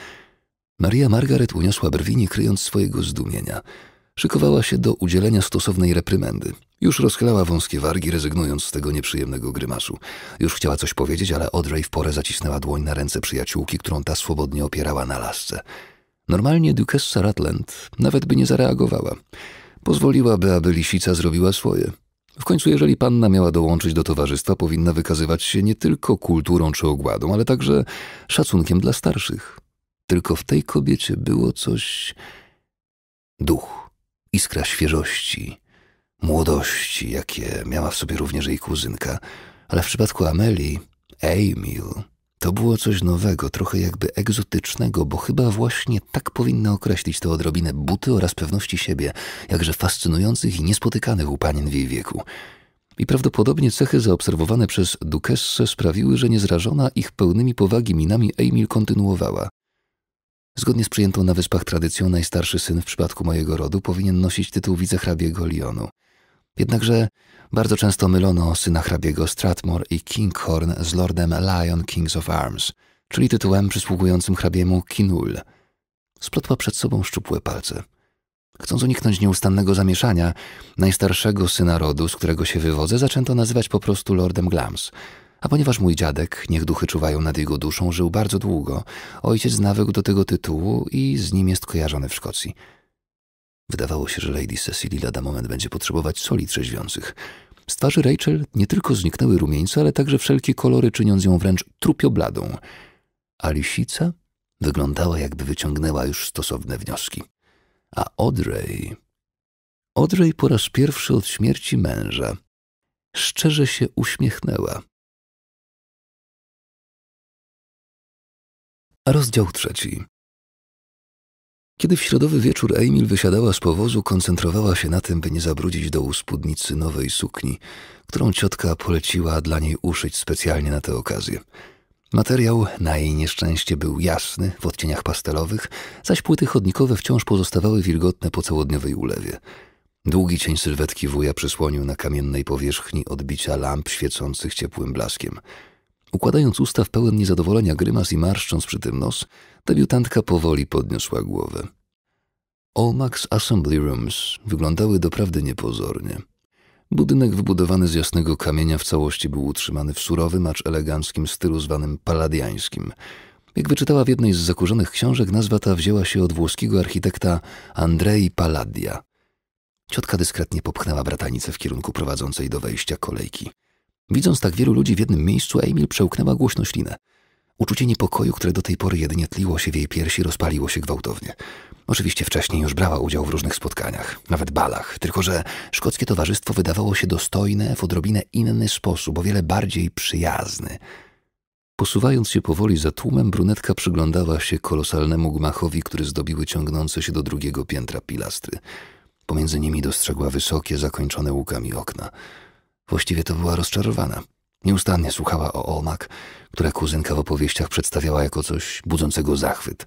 Maria Margaret uniosła brwi, nie kryjąc swojego zdumienia. Szykowała się do udzielenia stosownej reprymendy. Już rozchylała wąskie wargi, rezygnując z tego nieprzyjemnego grymasu. Już chciała coś powiedzieć, ale Audrey w porę zacisnęła dłoń na ręce przyjaciółki, którą ta swobodnie opierała na lasce. Normalnie Dukessa Rutland nawet by nie zareagowała. Pozwoliłaby, aby lisica zrobiła swoje – w końcu, jeżeli panna miała dołączyć do towarzystwa, powinna wykazywać się nie tylko kulturą czy ogładą, ale także szacunkiem dla starszych. Tylko w tej kobiecie było coś. duch, iskra świeżości, młodości, jakie miała w sobie również jej kuzynka, ale w przypadku Amelii, Emil to było coś nowego, trochę jakby egzotycznego, bo chyba właśnie tak powinno określić tę odrobinę buty oraz pewności siebie, jakże fascynujących i niespotykanych u panien w jej wieku. I prawdopodobnie cechy zaobserwowane przez Dukessę sprawiły, że niezrażona ich pełnymi powagi minami Emil kontynuowała. Zgodnie z przyjętą na Wyspach tradycją, najstarszy syn w przypadku mojego rodu powinien nosić tytuł wicehrabiego Lyonu. Jednakże bardzo często mylono syna hrabiego Stratmore i Kinghorn z lordem Lion Kings of Arms, czyli tytułem przysługującym hrabiemu Kinul. Splotła przed sobą szczupłe palce. Chcąc uniknąć nieustannego zamieszania, najstarszego syna rodu, z którego się wywodzę, zaczęto nazywać po prostu Lordem Glams. A ponieważ mój dziadek, niech duchy czuwają nad jego duszą, żył bardzo długo, ojciec nawykł do tego tytułu i z nim jest kojarzony w Szkocji – Wydawało się, że Lady Cecily lada moment będzie potrzebować soli trzeźwiących. Z twarzy Rachel nie tylko zniknęły rumieńce, ale także wszelkie kolory, czyniąc ją wręcz trupiobladą. A lisica wyglądała, jakby wyciągnęła już stosowne wnioski. A Audrey... Audrey po raz pierwszy od śmierci męża szczerze się uśmiechnęła. Rozdział trzeci. Kiedy w środowy wieczór Emil wysiadała z powozu, koncentrowała się na tym, by nie zabrudzić do spódnicy nowej sukni, którą ciotka poleciła dla niej uszyć specjalnie na tę okazję. Materiał na jej nieszczęście był jasny, w odcieniach pastelowych, zaś płyty chodnikowe wciąż pozostawały wilgotne po całodniowej ulewie. Długi cień sylwetki wuja przysłonił na kamiennej powierzchni odbicia lamp świecących ciepłym blaskiem – Układając usta w pełen niezadowolenia grymas i marszcząc przy tym nos, debiutantka powoli podniosła głowę. All Assembly Rooms wyglądały doprawdy niepozornie. Budynek wybudowany z jasnego kamienia w całości był utrzymany w surowym, acz eleganckim stylu zwanym paladiańskim. Jak wyczytała w jednej z zakurzonych książek, nazwa ta wzięła się od włoskiego architekta Andrei Palladia. Ciotka dyskretnie popchnęła bratanicę w kierunku prowadzącej do wejścia kolejki. Widząc tak wielu ludzi w jednym miejscu, Emil przełknęła głośno ślinę. Uczucie niepokoju, które do tej pory jedynie tliło się w jej piersi, rozpaliło się gwałtownie. Oczywiście wcześniej już brała udział w różnych spotkaniach, nawet balach, tylko że szkockie towarzystwo wydawało się dostojne w odrobinę inny sposób, o wiele bardziej przyjazny. Posuwając się powoli za tłumem, brunetka przyglądała się kolosalnemu gmachowi, który zdobiły ciągnące się do drugiego piętra pilastry. Pomiędzy nimi dostrzegła wysokie, zakończone łukami okna. Właściwie to była rozczarowana. Nieustannie słuchała o Olmak, które kuzynka w opowieściach przedstawiała jako coś budzącego zachwyt.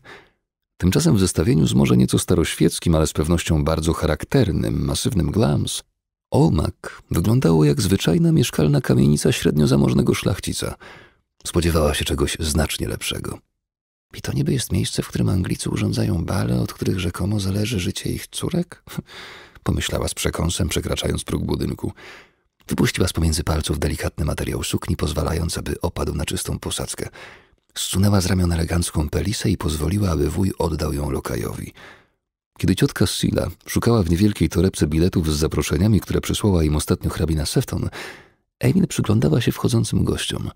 Tymczasem w zestawieniu z może nieco staroświeckim, ale z pewnością bardzo charakternym, masywnym glams, Olmak wyglądało jak zwyczajna mieszkalna kamienica średniozamożnego szlachcica. Spodziewała się czegoś znacznie lepszego. I to niby jest miejsce, w którym Anglicy urządzają bale, od których rzekomo zależy życie ich córek? Pomyślała z przekąsem, przekraczając próg budynku. Wypuściła z pomiędzy palców delikatny materiał sukni, pozwalając, aby opadł na czystą posadzkę. Zsunęła z ramion elegancką pelisę i pozwoliła, aby wuj oddał ją lokajowi. Kiedy ciotka Sila szukała w niewielkiej torebce biletów z zaproszeniami, które przysłała im ostatnio hrabina Sefton, Emil przyglądała się wchodzącym gościom.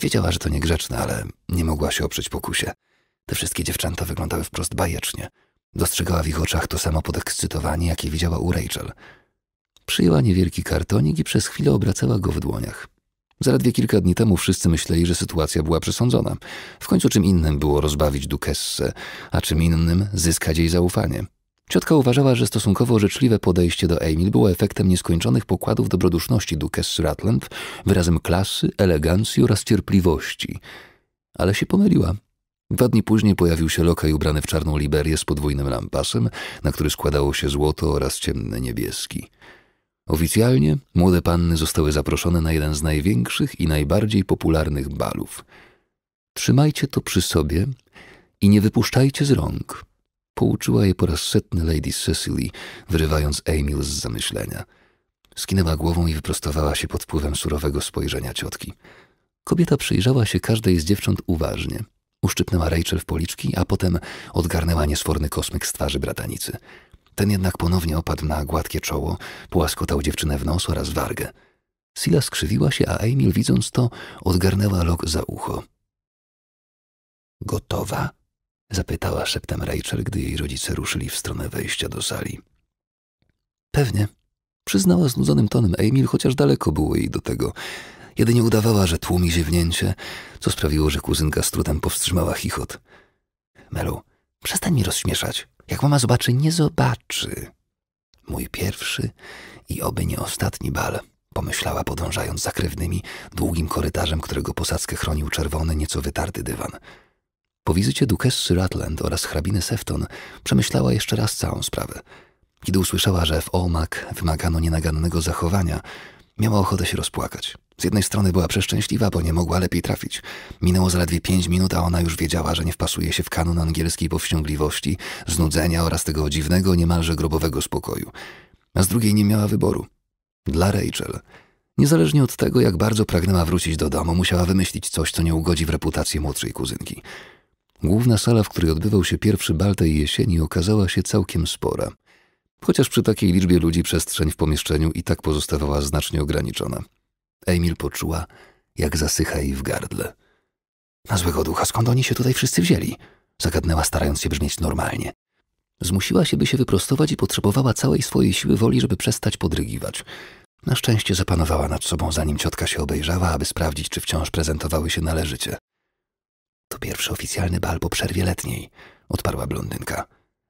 Wiedziała, że to niegrzeczne, ale nie mogła się oprzeć pokusie. Te wszystkie dziewczęta wyglądały wprost bajecznie. Dostrzegała w ich oczach to samo podekscytowanie, jakie widziała u Rachel – Przyjęła niewielki kartonik i przez chwilę obracała go w dłoniach. Zaledwie kilka dni temu wszyscy myśleli, że sytuacja była przesądzona. W końcu czym innym było rozbawić Dukessę, a czym innym zyskać jej zaufanie. Ciotka uważała, że stosunkowo życzliwe podejście do Emil było efektem nieskończonych pokładów dobroduszności dukessy Rutland, wyrazem klasy, elegancji oraz cierpliwości. Ale się pomyliła. Dwa dni później pojawił się lokaj ubrany w czarną liberię z podwójnym lampasem, na który składało się złoto oraz ciemne niebieski. Oficjalnie młode panny zostały zaproszone na jeden z największych i najbardziej popularnych balów. Trzymajcie to przy sobie i nie wypuszczajcie z rąk, pouczyła je po raz setny Lady Cecily, wyrywając Emil z zamyślenia. Skinęła głową i wyprostowała się pod wpływem surowego spojrzenia ciotki. Kobieta przyjrzała się każdej z dziewcząt uważnie. Uszczypnęła Rachel w policzki, a potem odgarnęła niesforny kosmyk z twarzy bratanicy – ten jednak ponownie opadł na gładkie czoło, płaskotał dziewczynę w nos oraz wargę. Sila skrzywiła się, a Emil, widząc to, odgarnęła lok za ucho. Gotowa? zapytała szeptem Rachel, gdy jej rodzice ruszyli w stronę wejścia do sali. Pewnie, przyznała znudzonym tonem Emil, chociaż daleko było jej do tego. Jedynie udawała, że tłumi ziewnięcie, co sprawiło, że kuzynka z trudem powstrzymała chichot. Melu, przestań mi rozśmieszać, jak mama zobaczy, nie zobaczy. Mój pierwszy i oby nie ostatni bal, pomyślała podążając za krewnymi długim korytarzem, którego posadzkę chronił czerwony, nieco wytarty dywan. Po wizycie dukessy Rutland oraz hrabiny Sefton przemyślała jeszcze raz całą sprawę. Kiedy usłyszała, że w Omak wymagano nienagannego zachowania, Miała ochotę się rozpłakać. Z jednej strony była przeszczęśliwa, bo nie mogła lepiej trafić. Minęło zaledwie pięć minut, a ona już wiedziała, że nie wpasuje się w kanon angielskiej powściągliwości, znudzenia oraz tego dziwnego, niemalże grobowego spokoju. A z drugiej nie miała wyboru. Dla Rachel. Niezależnie od tego, jak bardzo pragnęła wrócić do domu, musiała wymyślić coś, co nie ugodzi w reputację młodszej kuzynki. Główna sala, w której odbywał się pierwszy bal tej jesieni, okazała się całkiem spora – Chociaż przy takiej liczbie ludzi przestrzeń w pomieszczeniu i tak pozostawała znacznie ograniczona. Emil poczuła, jak zasycha jej w gardle. Na złego ducha, skąd oni się tutaj wszyscy wzięli? Zagadnęła, starając się brzmieć normalnie. Zmusiła się, by się wyprostować i potrzebowała całej swojej siły woli, żeby przestać podrygiwać. Na szczęście zapanowała nad sobą, zanim ciotka się obejrzała, aby sprawdzić, czy wciąż prezentowały się należycie. To pierwszy oficjalny bal po przerwie letniej, odparła blondynka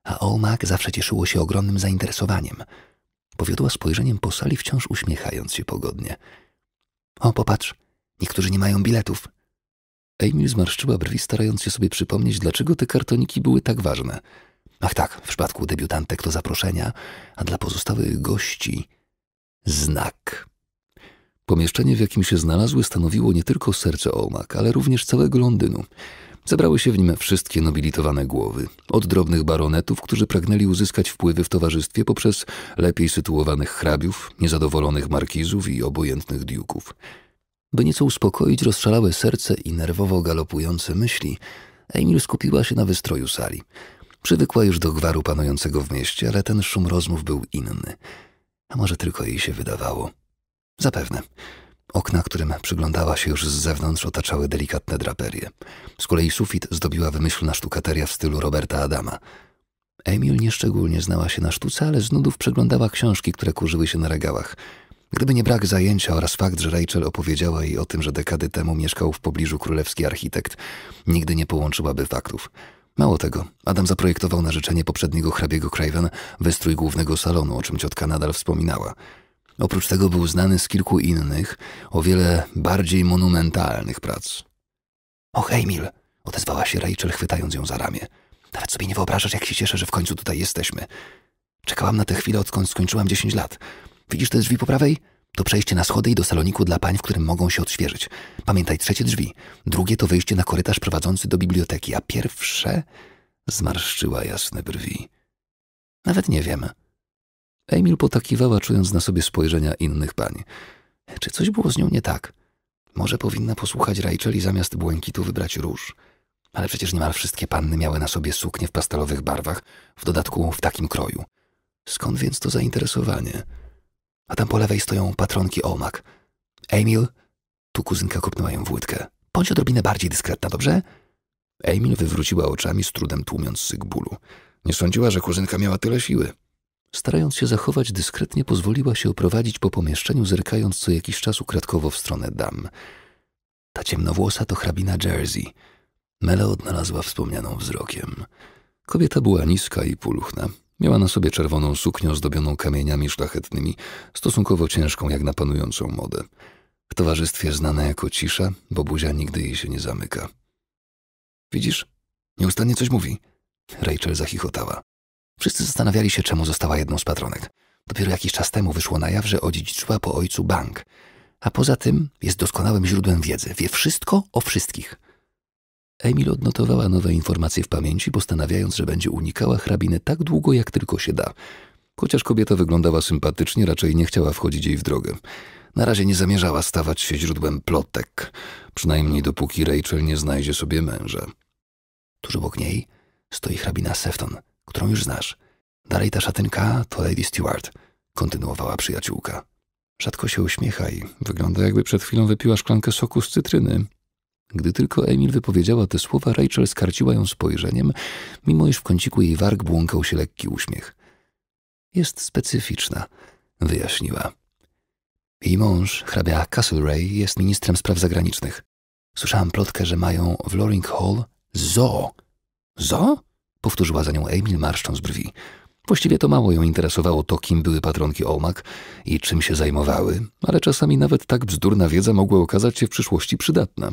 a Olmak zawsze cieszyło się ogromnym zainteresowaniem. Powiodła spojrzeniem po sali, wciąż uśmiechając się pogodnie. O, popatrz, niektórzy nie mają biletów. Emil zmarszczyła brwi, starając się sobie przypomnieć, dlaczego te kartoniki były tak ważne. Ach tak, w przypadku debiutantek to zaproszenia, a dla pozostałych gości znak. Pomieszczenie, w jakim się znalazły, stanowiło nie tylko serce Omak, ale również całego Londynu. Zebrały się w nim wszystkie nobilitowane głowy, od drobnych baronetów, którzy pragnęli uzyskać wpływy w towarzystwie poprzez lepiej sytuowanych hrabiów, niezadowolonych markizów i obojętnych diuków. By nieco uspokoić rozszalałe serce i nerwowo galopujące myśli, Emil skupiła się na wystroju sali. Przywykła już do gwaru panującego w mieście, ale ten szum rozmów był inny. A może tylko jej się wydawało. Zapewne. Okna, którym przyglądała się już z zewnątrz, otaczały delikatne draperie. Z kolei sufit zdobiła wymyślna sztukateria w stylu Roberta Adama. Emil nieszczególnie znała się na sztuce, ale z nudów przeglądała książki, które kurzyły się na regałach. Gdyby nie brak zajęcia oraz fakt, że Rachel opowiedziała jej o tym, że dekady temu mieszkał w pobliżu królewski architekt, nigdy nie połączyłaby faktów. Mało tego, Adam zaprojektował na życzenie poprzedniego hrabiego Craven wystrój głównego salonu, o czym ciotka nadal wspominała. Oprócz tego był znany z kilku innych, o wiele bardziej monumentalnych prac. Och, Emil, odezwała się Rachel, chwytając ją za ramię. Nawet sobie nie wyobrażasz, jak się cieszę, że w końcu tutaj jesteśmy. Czekałam na tę chwilę, odkąd skończyłam dziesięć lat. Widzisz te drzwi po prawej? To przejście na schody i do saloniku dla pań, w którym mogą się odświeżyć. Pamiętaj, trzecie drzwi. Drugie to wyjście na korytarz prowadzący do biblioteki, a pierwsze... Zmarszczyła jasne brwi. Nawet nie wiem. Emil potakiwała, czując na sobie spojrzenia innych pań. Czy coś było z nią nie tak? Może powinna posłuchać Rachel i zamiast błękitu wybrać róż. Ale przecież niemal wszystkie panny miały na sobie suknie w pastelowych barwach, w dodatku w takim kroju. Skąd więc to zainteresowanie? A tam po lewej stoją patronki Omak. Emil, tu kuzynka kopnęła ją w łydkę. Bądź odrobinę bardziej dyskretna, dobrze? Emil wywróciła oczami, z trudem tłumiąc syk bólu. Nie sądziła, że kuzynka miała tyle siły. Starając się zachować dyskretnie, pozwoliła się oprowadzić po pomieszczeniu, zerkając co jakiś czas ukradkowo w stronę dam. Ta ciemnowłosa to hrabina Jersey. Mela odnalazła wspomnianą wzrokiem. Kobieta była niska i puluchna. Miała na sobie czerwoną suknię zdobioną kamieniami szlachetnymi, stosunkowo ciężką jak na panującą modę. W towarzystwie znana jako cisza, bo buzia nigdy jej się nie zamyka. Widzisz? Nieustannie coś mówi. Rachel zachichotała. Wszyscy zastanawiali się, czemu została jedną z patronek. Dopiero jakiś czas temu wyszło na jaw, że odziedziczyła po ojcu bank. A poza tym jest doskonałym źródłem wiedzy. Wie wszystko o wszystkich. Emil odnotowała nowe informacje w pamięci, postanawiając, że będzie unikała hrabiny tak długo, jak tylko się da. Chociaż kobieta wyglądała sympatycznie, raczej nie chciała wchodzić jej w drogę. Na razie nie zamierzała stawać się źródłem plotek, przynajmniej dopóki Rachel nie znajdzie sobie męża. Tuż obok niej stoi hrabina Sefton – którą już znasz. Dalej ta szatynka to Lady Stewart, kontynuowała przyjaciółka. Rzadko się uśmiecha i wygląda jakby przed chwilą wypiła szklankę soku z cytryny. Gdy tylko Emil wypowiedziała te słowa, Rachel skarciła ją spojrzeniem, mimo iż w kąciku jej warg błąkał się lekki uśmiech. Jest specyficzna, wyjaśniła. Jej mąż, hrabia Castlereagh, jest ministrem spraw zagranicznych. Słyszałam plotkę, że mają w Loring Hall zoo. Zoo? powtórzyła za nią Emil, marszcząc brwi. Właściwie to mało ją interesowało to, kim były patronki Omak i czym się zajmowały, ale czasami nawet tak bzdurna wiedza mogła okazać się w przyszłości przydatna.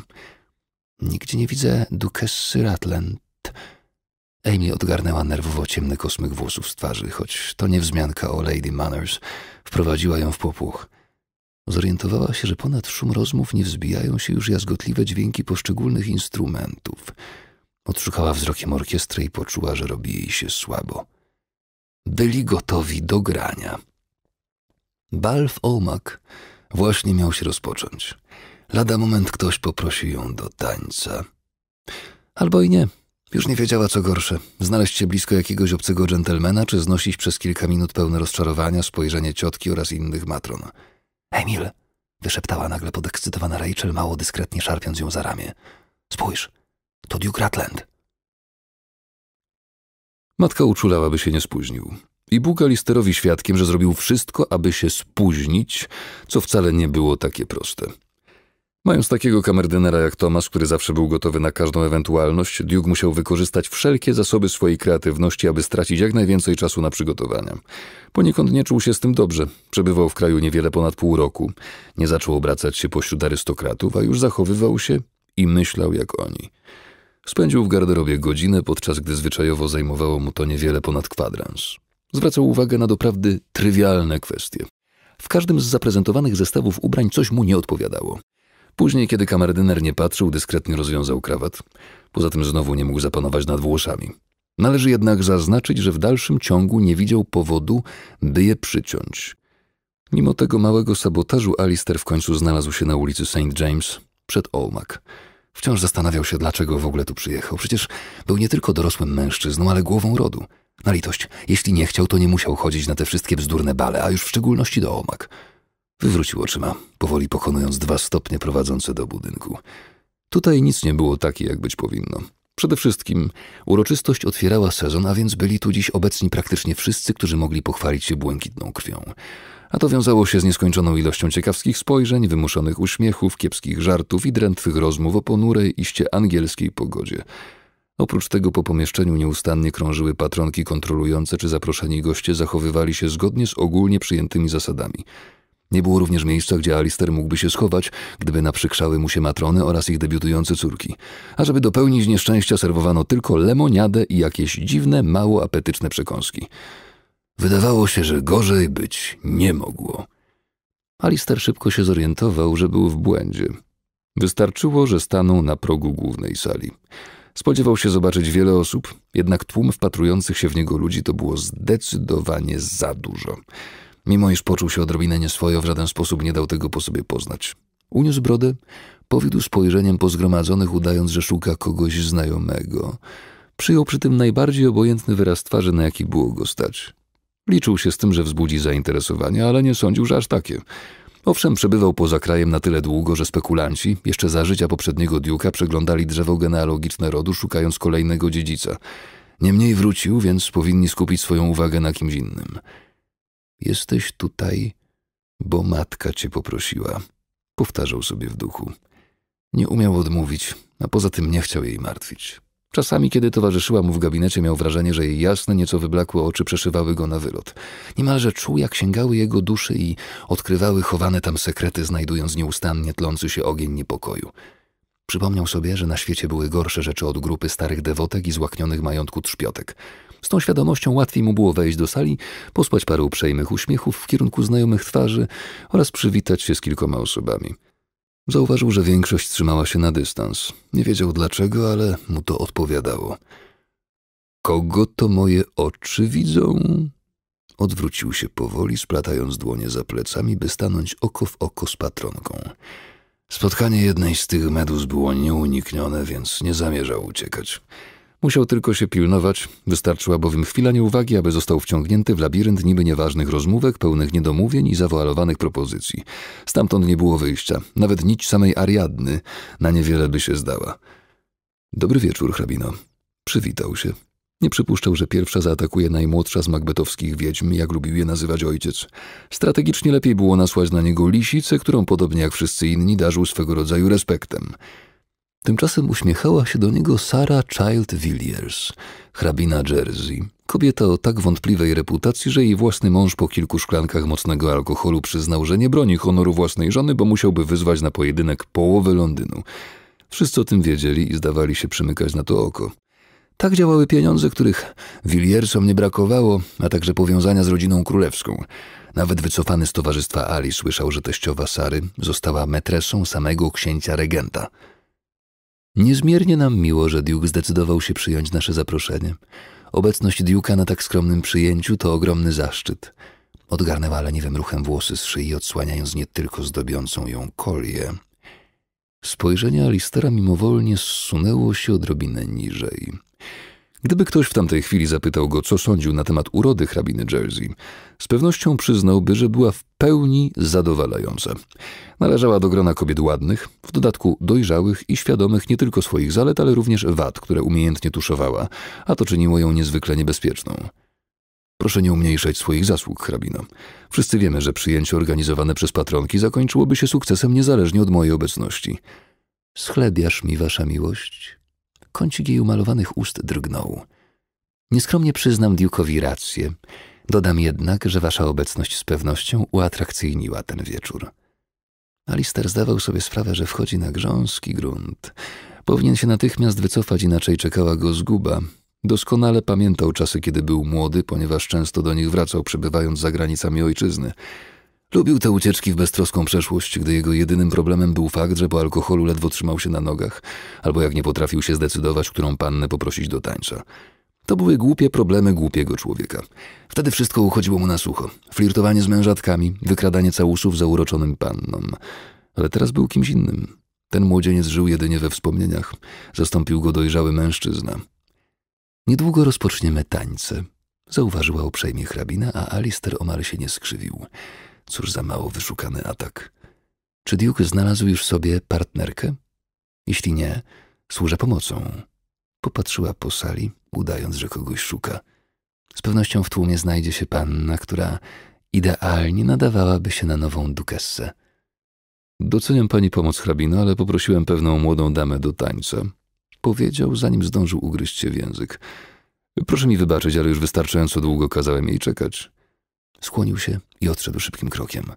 Nigdzie nie widzę Dukessy Ratland. Amy odgarnęła nerwowo ciemny kosmyk włosów z twarzy, choć to nie wzmianka o Lady Manners wprowadziła ją w popłuch. Zorientowała się, że ponad szum rozmów nie wzbijają się już jazgotliwe dźwięki poszczególnych instrumentów – Odszukała wzrokiem orkiestrę i poczuła, że robi jej się słabo. Byli gotowi do grania. Bal w Omak właśnie miał się rozpocząć. Lada moment ktoś poprosi ją do tańca. Albo i nie. Już nie wiedziała, co gorsze. Znaleźć się blisko jakiegoś obcego dżentelmena, czy znosić przez kilka minut pełne rozczarowania spojrzenie ciotki oraz innych matron. Emil! wyszeptała nagle podekscytowana Rachel, mało dyskretnie szarpiąc ją za ramię. Spójrz, to Duke Ratland. Matka uczulała, by się nie spóźnił. I buka Listerowi świadkiem, że zrobił wszystko, aby się spóźnić, co wcale nie było takie proste. Mając takiego kamerdynera jak Tomasz, który zawsze był gotowy na każdą ewentualność, Duke musiał wykorzystać wszelkie zasoby swojej kreatywności, aby stracić jak najwięcej czasu na przygotowania. Poniekąd nie czuł się z tym dobrze. Przebywał w kraju niewiele ponad pół roku. Nie zaczął obracać się pośród arystokratów, a już zachowywał się i myślał jak oni. Spędził w garderobie godzinę, podczas gdy zwyczajowo zajmowało mu to niewiele ponad kwadrans. Zwracał uwagę na doprawdy trywialne kwestie. W każdym z zaprezentowanych zestawów ubrań coś mu nie odpowiadało. Później, kiedy kamerdyner nie patrzył, dyskretnie rozwiązał krawat. Poza tym znowu nie mógł zapanować nad włosami. Należy jednak zaznaczyć, że w dalszym ciągu nie widział powodu, by je przyciąć. Mimo tego małego sabotażu Alister w końcu znalazł się na ulicy St. James przed Olmack. Wciąż zastanawiał się, dlaczego w ogóle tu przyjechał. Przecież był nie tylko dorosłym mężczyzną, ale głową rodu. Na litość, jeśli nie chciał, to nie musiał chodzić na te wszystkie bzdurne bale, a już w szczególności do omak. Wywrócił oczyma, powoli pokonując dwa stopnie prowadzące do budynku. Tutaj nic nie było takie, jak być powinno. Przede wszystkim uroczystość otwierała sezon, a więc byli tu dziś obecni praktycznie wszyscy, którzy mogli pochwalić się błękitną krwią a to wiązało się z nieskończoną ilością ciekawskich spojrzeń, wymuszonych uśmiechów, kiepskich żartów i drętwych rozmów o ponurej, iście angielskiej pogodzie. Oprócz tego po pomieszczeniu nieustannie krążyły patronki kontrolujące, czy zaproszeni goście zachowywali się zgodnie z ogólnie przyjętymi zasadami. Nie było również miejsca, gdzie Alister mógłby się schować, gdyby naprzykrzały mu się matrony oraz ich debiutujące córki. A żeby dopełnić nieszczęścia, serwowano tylko lemoniadę i jakieś dziwne, mało apetyczne przekąski. Wydawało się, że gorzej być nie mogło. Alister szybko się zorientował, że był w błędzie. Wystarczyło, że stanął na progu głównej sali. Spodziewał się zobaczyć wiele osób, jednak tłum wpatrujących się w niego ludzi to było zdecydowanie za dużo. Mimo iż poczuł się odrobinę nieswojo, w żaden sposób nie dał tego po sobie poznać. Uniósł brodę, powiódł spojrzeniem po zgromadzonych, udając, że szuka kogoś znajomego. Przyjął przy tym najbardziej obojętny wyraz twarzy, na jaki było go stać. Liczył się z tym, że wzbudzi zainteresowanie, ale nie sądził, że aż takie. Owszem, przebywał poza krajem na tyle długo, że spekulanci, jeszcze za życia poprzedniego diuka, przeglądali drzewo genealogiczne rodu, szukając kolejnego dziedzica. Niemniej wrócił, więc powinni skupić swoją uwagę na kimś innym. Jesteś tutaj, bo matka cię poprosiła, powtarzał sobie w duchu. Nie umiał odmówić, a poza tym nie chciał jej martwić. Czasami, kiedy towarzyszyła mu w gabinecie, miał wrażenie, że jej jasne, nieco wyblakłe oczy przeszywały go na wylot. Niemalże czuł, jak sięgały jego duszy i odkrywały chowane tam sekrety, znajdując nieustannie tlący się ogień niepokoju. Przypomniał sobie, że na świecie były gorsze rzeczy od grupy starych dewotek i złaknionych majątku trzpiotek. Z tą świadomością łatwiej mu było wejść do sali, posłać parę uprzejmych uśmiechów w kierunku znajomych twarzy oraz przywitać się z kilkoma osobami. Zauważył, że większość trzymała się na dystans. Nie wiedział dlaczego, ale mu to odpowiadało. Kogo to moje oczy widzą? Odwrócił się powoli, splatając dłonie za plecami, by stanąć oko w oko z patronką. Spotkanie jednej z tych medus było nieuniknione, więc nie zamierzał uciekać. Musiał tylko się pilnować, wystarczyła bowiem chwila nieuwagi, aby został wciągnięty w labirynt niby nieważnych rozmówek, pełnych niedomówień i zawoalowanych propozycji. Stamtąd nie było wyjścia, nawet nić samej Ariadny na niewiele by się zdała. Dobry wieczór, hrabino. Przywitał się. Nie przypuszczał, że pierwsza zaatakuje najmłodsza z magbetowskich wiedźm, jak lubił je nazywać ojciec. Strategicznie lepiej było nasłać na niego lisicę, którą podobnie jak wszyscy inni darzył swego rodzaju respektem. Tymczasem uśmiechała się do niego Sara Child Villiers, hrabina Jersey. Kobieta o tak wątpliwej reputacji, że jej własny mąż po kilku szklankach mocnego alkoholu przyznał, że nie broni honoru własnej żony, bo musiałby wyzwać na pojedynek połowę Londynu. Wszyscy o tym wiedzieli i zdawali się przymykać na to oko. Tak działały pieniądze, których Williersom nie brakowało, a także powiązania z rodziną królewską. Nawet wycofany z towarzystwa Ali słyszał, że teściowa Sary została metresą samego księcia regenta – Niezmiernie nam miło, że Duke zdecydował się przyjąć nasze zaproszenie. Obecność Duke'a na tak skromnym przyjęciu to ogromny zaszczyt. Odgarnęła leniwym ruchem włosy z szyi, odsłaniając nie tylko zdobiącą ją kolię. Spojrzenie Alistera mimowolnie zsunęło się odrobinę niżej. Gdyby ktoś w tamtej chwili zapytał go, co sądził na temat urody hrabiny Jersey, z pewnością przyznałby, że była w pełni zadowalająca. Należała do grona kobiet ładnych, w dodatku dojrzałych i świadomych nie tylko swoich zalet, ale również wad, które umiejętnie tuszowała, a to czyniło ją niezwykle niebezpieczną. Proszę nie umniejszać swoich zasług, hrabino. Wszyscy wiemy, że przyjęcie organizowane przez patronki zakończyłoby się sukcesem niezależnie od mojej obecności. Schlebiasz mi, wasza miłość? Kącik jej umalowanych ust drgnął. Nieskromnie przyznam Duke'owi rację. Dodam jednak, że wasza obecność z pewnością uatrakcyjniła ten wieczór. Alister zdawał sobie sprawę, że wchodzi na grząski grunt. Powinien się natychmiast wycofać, inaczej czekała go zguba. Doskonale pamiętał czasy, kiedy był młody, ponieważ często do nich wracał, przebywając za granicami ojczyzny. Lubił te ucieczki w beztroską przeszłość, gdy jego jedynym problemem był fakt, że po alkoholu ledwo trzymał się na nogach, albo jak nie potrafił się zdecydować, którą pannę poprosić do tańca. To były głupie problemy głupiego człowieka. Wtedy wszystko uchodziło mu na sucho. Flirtowanie z mężatkami, wykradanie całusów za uroczonym panną. Ale teraz był kimś innym. Ten młodzieniec żył jedynie we wspomnieniach. Zastąpił go dojrzały mężczyzna. Niedługo rozpoczniemy tańce, zauważyła uprzejmie hrabina, a Alister omal się nie skrzywił. Cóż za mało wyszukany atak. Czy Duke znalazł już sobie partnerkę? Jeśli nie, służę pomocą. Popatrzyła po sali, udając, że kogoś szuka. Z pewnością w tłumie znajdzie się panna, która idealnie nadawałaby się na nową dukessę. Doceniam pani pomoc hrabina, ale poprosiłem pewną młodą damę do tańca. Powiedział, zanim zdążył ugryźć się w język. Proszę mi wybaczyć, ale już wystarczająco długo kazałem jej czekać. Skłonił się i odszedł szybkim krokiem.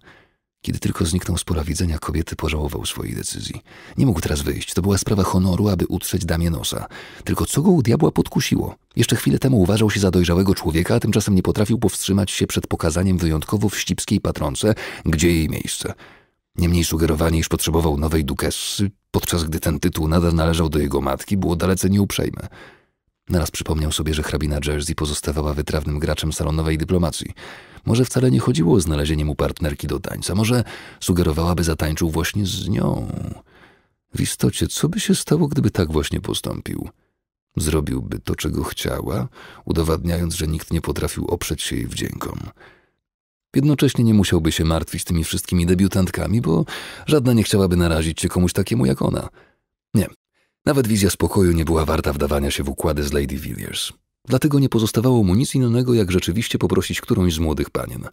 Kiedy tylko zniknął z pola widzenia, kobiety pożałował swojej decyzji. Nie mógł teraz wyjść. To była sprawa honoru, aby utrzeć damie nosa. Tylko co go u diabła podkusiło? Jeszcze chwilę temu uważał się za dojrzałego człowieka, a tymczasem nie potrafił powstrzymać się przed pokazaniem wyjątkowo wścibskiej patronce, gdzie jej miejsce. Niemniej sugerowanie, iż potrzebował nowej dukessy, podczas gdy ten tytuł nadal należał do jego matki, było dalece nieuprzejme. Naraz przypomniał sobie, że hrabina Jersey pozostawała wytrawnym graczem salonowej dyplomacji. Może wcale nie chodziło o znalezienie mu partnerki do tańca, może sugerowałaby zatańczył właśnie z nią. W istocie, co by się stało, gdyby tak właśnie postąpił? Zrobiłby to, czego chciała, udowadniając, że nikt nie potrafił oprzeć się jej wdziękom. Jednocześnie nie musiałby się martwić tymi wszystkimi debiutantkami, bo żadna nie chciałaby narazić się komuś takiemu jak ona – nawet wizja spokoju nie była warta wdawania się w układy z Lady Villiers. Dlatego nie pozostawało mu nic innego, jak rzeczywiście poprosić którąś z młodych panien.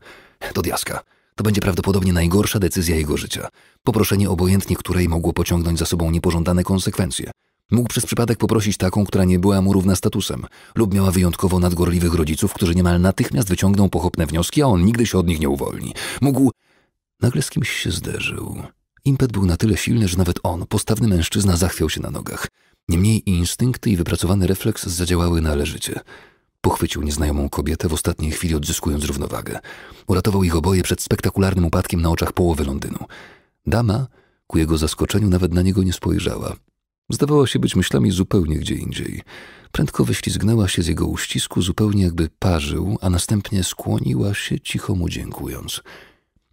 To diaska. To będzie prawdopodobnie najgorsza decyzja jego życia. Poproszenie obojętnie której mogło pociągnąć za sobą niepożądane konsekwencje. Mógł przez przypadek poprosić taką, która nie była mu równa statusem lub miała wyjątkowo nadgorliwych rodziców, którzy niemal natychmiast wyciągną pochopne wnioski, a on nigdy się od nich nie uwolni. Mógł... Nagle z kimś się zderzył. Impet był na tyle silny, że nawet on, postawny mężczyzna, zachwiał się na nogach. Niemniej instynkty i wypracowany refleks zadziałały należycie. Pochwycił nieznajomą kobietę, w ostatniej chwili odzyskując równowagę. Uratował ich oboje przed spektakularnym upadkiem na oczach połowy Londynu. Dama, ku jego zaskoczeniu, nawet na niego nie spojrzała. Zdawała się być myślami zupełnie gdzie indziej. Prędko wyślizgnęła się z jego uścisku, zupełnie jakby parzył, a następnie skłoniła się, cicho mu dziękując.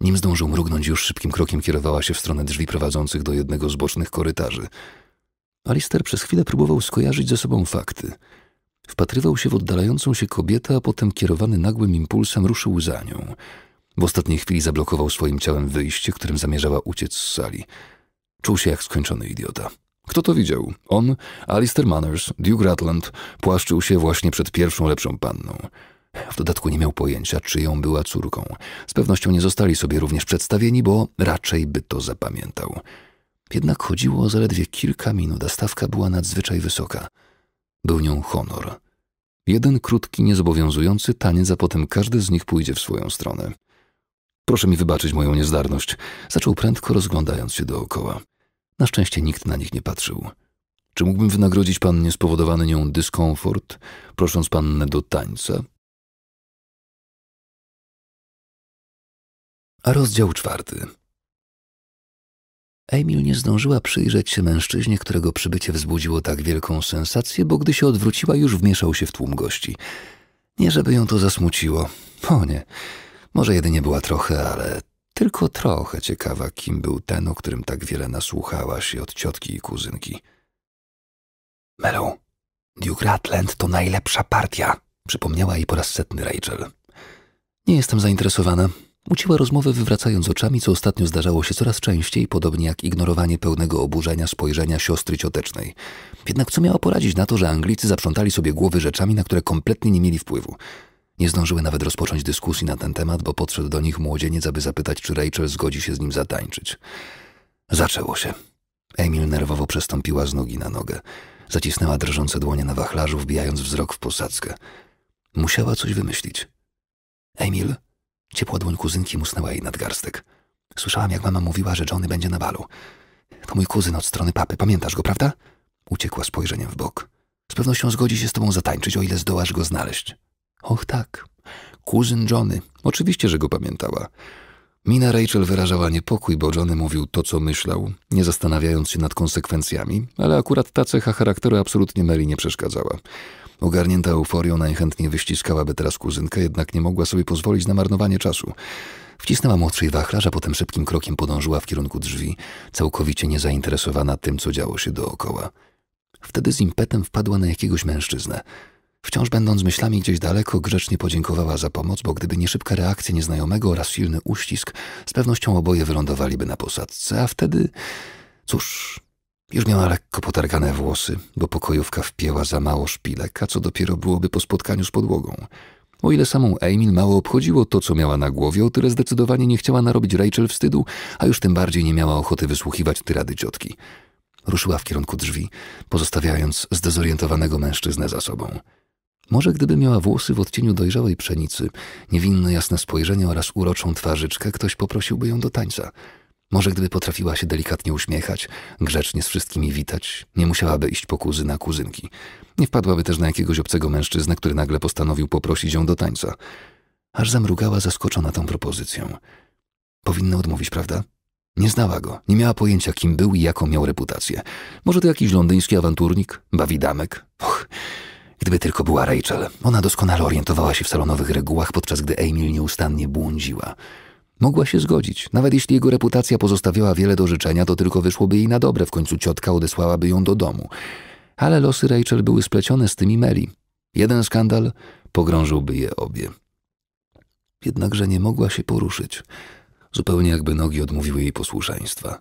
Nim zdążył mrugnąć, już szybkim krokiem kierowała się w stronę drzwi prowadzących do jednego z bocznych korytarzy. Alister przez chwilę próbował skojarzyć ze sobą fakty. Wpatrywał się w oddalającą się kobietę, a potem kierowany nagłym impulsem ruszył za nią. W ostatniej chwili zablokował swoim ciałem wyjście, którym zamierzała uciec z sali. Czuł się jak skończony idiota. Kto to widział? On, Alister Manners, Duke Ratland, płaszczył się właśnie przed pierwszą lepszą panną. W dodatku nie miał pojęcia, czyją była córką. Z pewnością nie zostali sobie również przedstawieni, bo raczej by to zapamiętał. Jednak chodziło o zaledwie kilka minut, a stawka była nadzwyczaj wysoka. Był nią honor. Jeden krótki, niezobowiązujący taniec, a potem każdy z nich pójdzie w swoją stronę. Proszę mi wybaczyć moją niezdarność, zaczął prędko rozglądając się dookoła. Na szczęście nikt na nich nie patrzył. Czy mógłbym wynagrodzić pan niespowodowany nią dyskomfort, prosząc pannę do tańca? Rozdział czwarty. Emil nie zdążyła przyjrzeć się mężczyźnie, którego przybycie wzbudziło tak wielką sensację, bo gdy się odwróciła, już wmieszał się w tłum gości. Nie żeby ją to zasmuciło. O nie. Może jedynie była trochę, ale tylko trochę ciekawa, kim był ten, o którym tak wiele nasłuchała się od ciotki i kuzynki. Melu, Duke Ratland to najlepsza partia, przypomniała jej po raz setny Rachel. Nie jestem zainteresowana, Uciła rozmowę wywracając oczami, co ostatnio zdarzało się coraz częściej, podobnie jak ignorowanie pełnego oburzenia spojrzenia siostry ciotecznej. Jednak co miało poradzić na to, że Anglicy zaprzątali sobie głowy rzeczami, na które kompletnie nie mieli wpływu? Nie zdążyły nawet rozpocząć dyskusji na ten temat, bo podszedł do nich młodzieniec, aby zapytać, czy Rachel zgodzi się z nim zatańczyć. Zaczęło się. Emil nerwowo przestąpiła z nogi na nogę. Zacisnęła drżące dłonie na wachlarzu, wbijając wzrok w posadzkę. Musiała coś wymyślić. Emil, Ciepła dłoń kuzynki musnęła jej nadgarstek. Słyszałam, jak mama mówiła, że Johnny będzie na balu. To mój kuzyn od strony papy, pamiętasz go, prawda? Uciekła spojrzeniem w bok. Z pewnością zgodzi się z tobą zatańczyć, o ile zdołasz go znaleźć. Och tak, kuzyn Johnny. Oczywiście, że go pamiętała. Mina Rachel wyrażała niepokój, bo Johnny mówił to, co myślał, nie zastanawiając się nad konsekwencjami, ale akurat ta cecha charakteru absolutnie Mary nie przeszkadzała. Ogarnięta euforią najchętniej wyściskałaby teraz kuzynkę, jednak nie mogła sobie pozwolić na marnowanie czasu. Wcisnęła młodszej wachlarza, potem szybkim krokiem podążyła w kierunku drzwi, całkowicie niezainteresowana tym, co działo się dookoła. Wtedy z impetem wpadła na jakiegoś mężczyznę. Wciąż będąc myślami gdzieś daleko, grzecznie podziękowała za pomoc, bo gdyby nie szybka reakcja nieznajomego oraz silny uścisk, z pewnością oboje wylądowaliby na posadzce, a wtedy... cóż, już miała lekko potargane włosy, bo pokojówka wpięła za mało szpilek, a co dopiero byłoby po spotkaniu z podłogą. O ile samą Emil mało obchodziło to, co miała na głowie, o tyle zdecydowanie nie chciała narobić Rachel wstydu, a już tym bardziej nie miała ochoty wysłuchiwać tyrady ciotki. Ruszyła w kierunku drzwi, pozostawiając zdezorientowanego mężczyznę za sobą. Może gdyby miała włosy w odcieniu dojrzałej pszenicy, niewinne jasne spojrzenie oraz uroczą twarzyczkę, ktoś poprosiłby ją do tańca – może gdyby potrafiła się delikatnie uśmiechać, grzecznie z wszystkimi witać, nie musiałaby iść po kuzyna kuzynki. Nie wpadłaby też na jakiegoś obcego mężczyznę, który nagle postanowił poprosić ją do tańca. Aż zamrugała zaskoczona tą propozycją. Powinna odmówić, prawda? Nie znała go, nie miała pojęcia, kim był i jaką miał reputację. Może to jakiś londyński awanturnik, bawidamek? Och, gdyby tylko była Rachel. Ona doskonale orientowała się w salonowych regułach, podczas gdy Emil nieustannie błądziła. Mogła się zgodzić. Nawet jeśli jego reputacja pozostawiała wiele do życzenia, to tylko wyszłoby jej na dobre. W końcu ciotka odesłałaby ją do domu. Ale losy Rachel były splecione z tymi Mary. Jeden skandal pogrążyłby je obie. Jednakże nie mogła się poruszyć. Zupełnie jakby nogi odmówiły jej posłuszeństwa.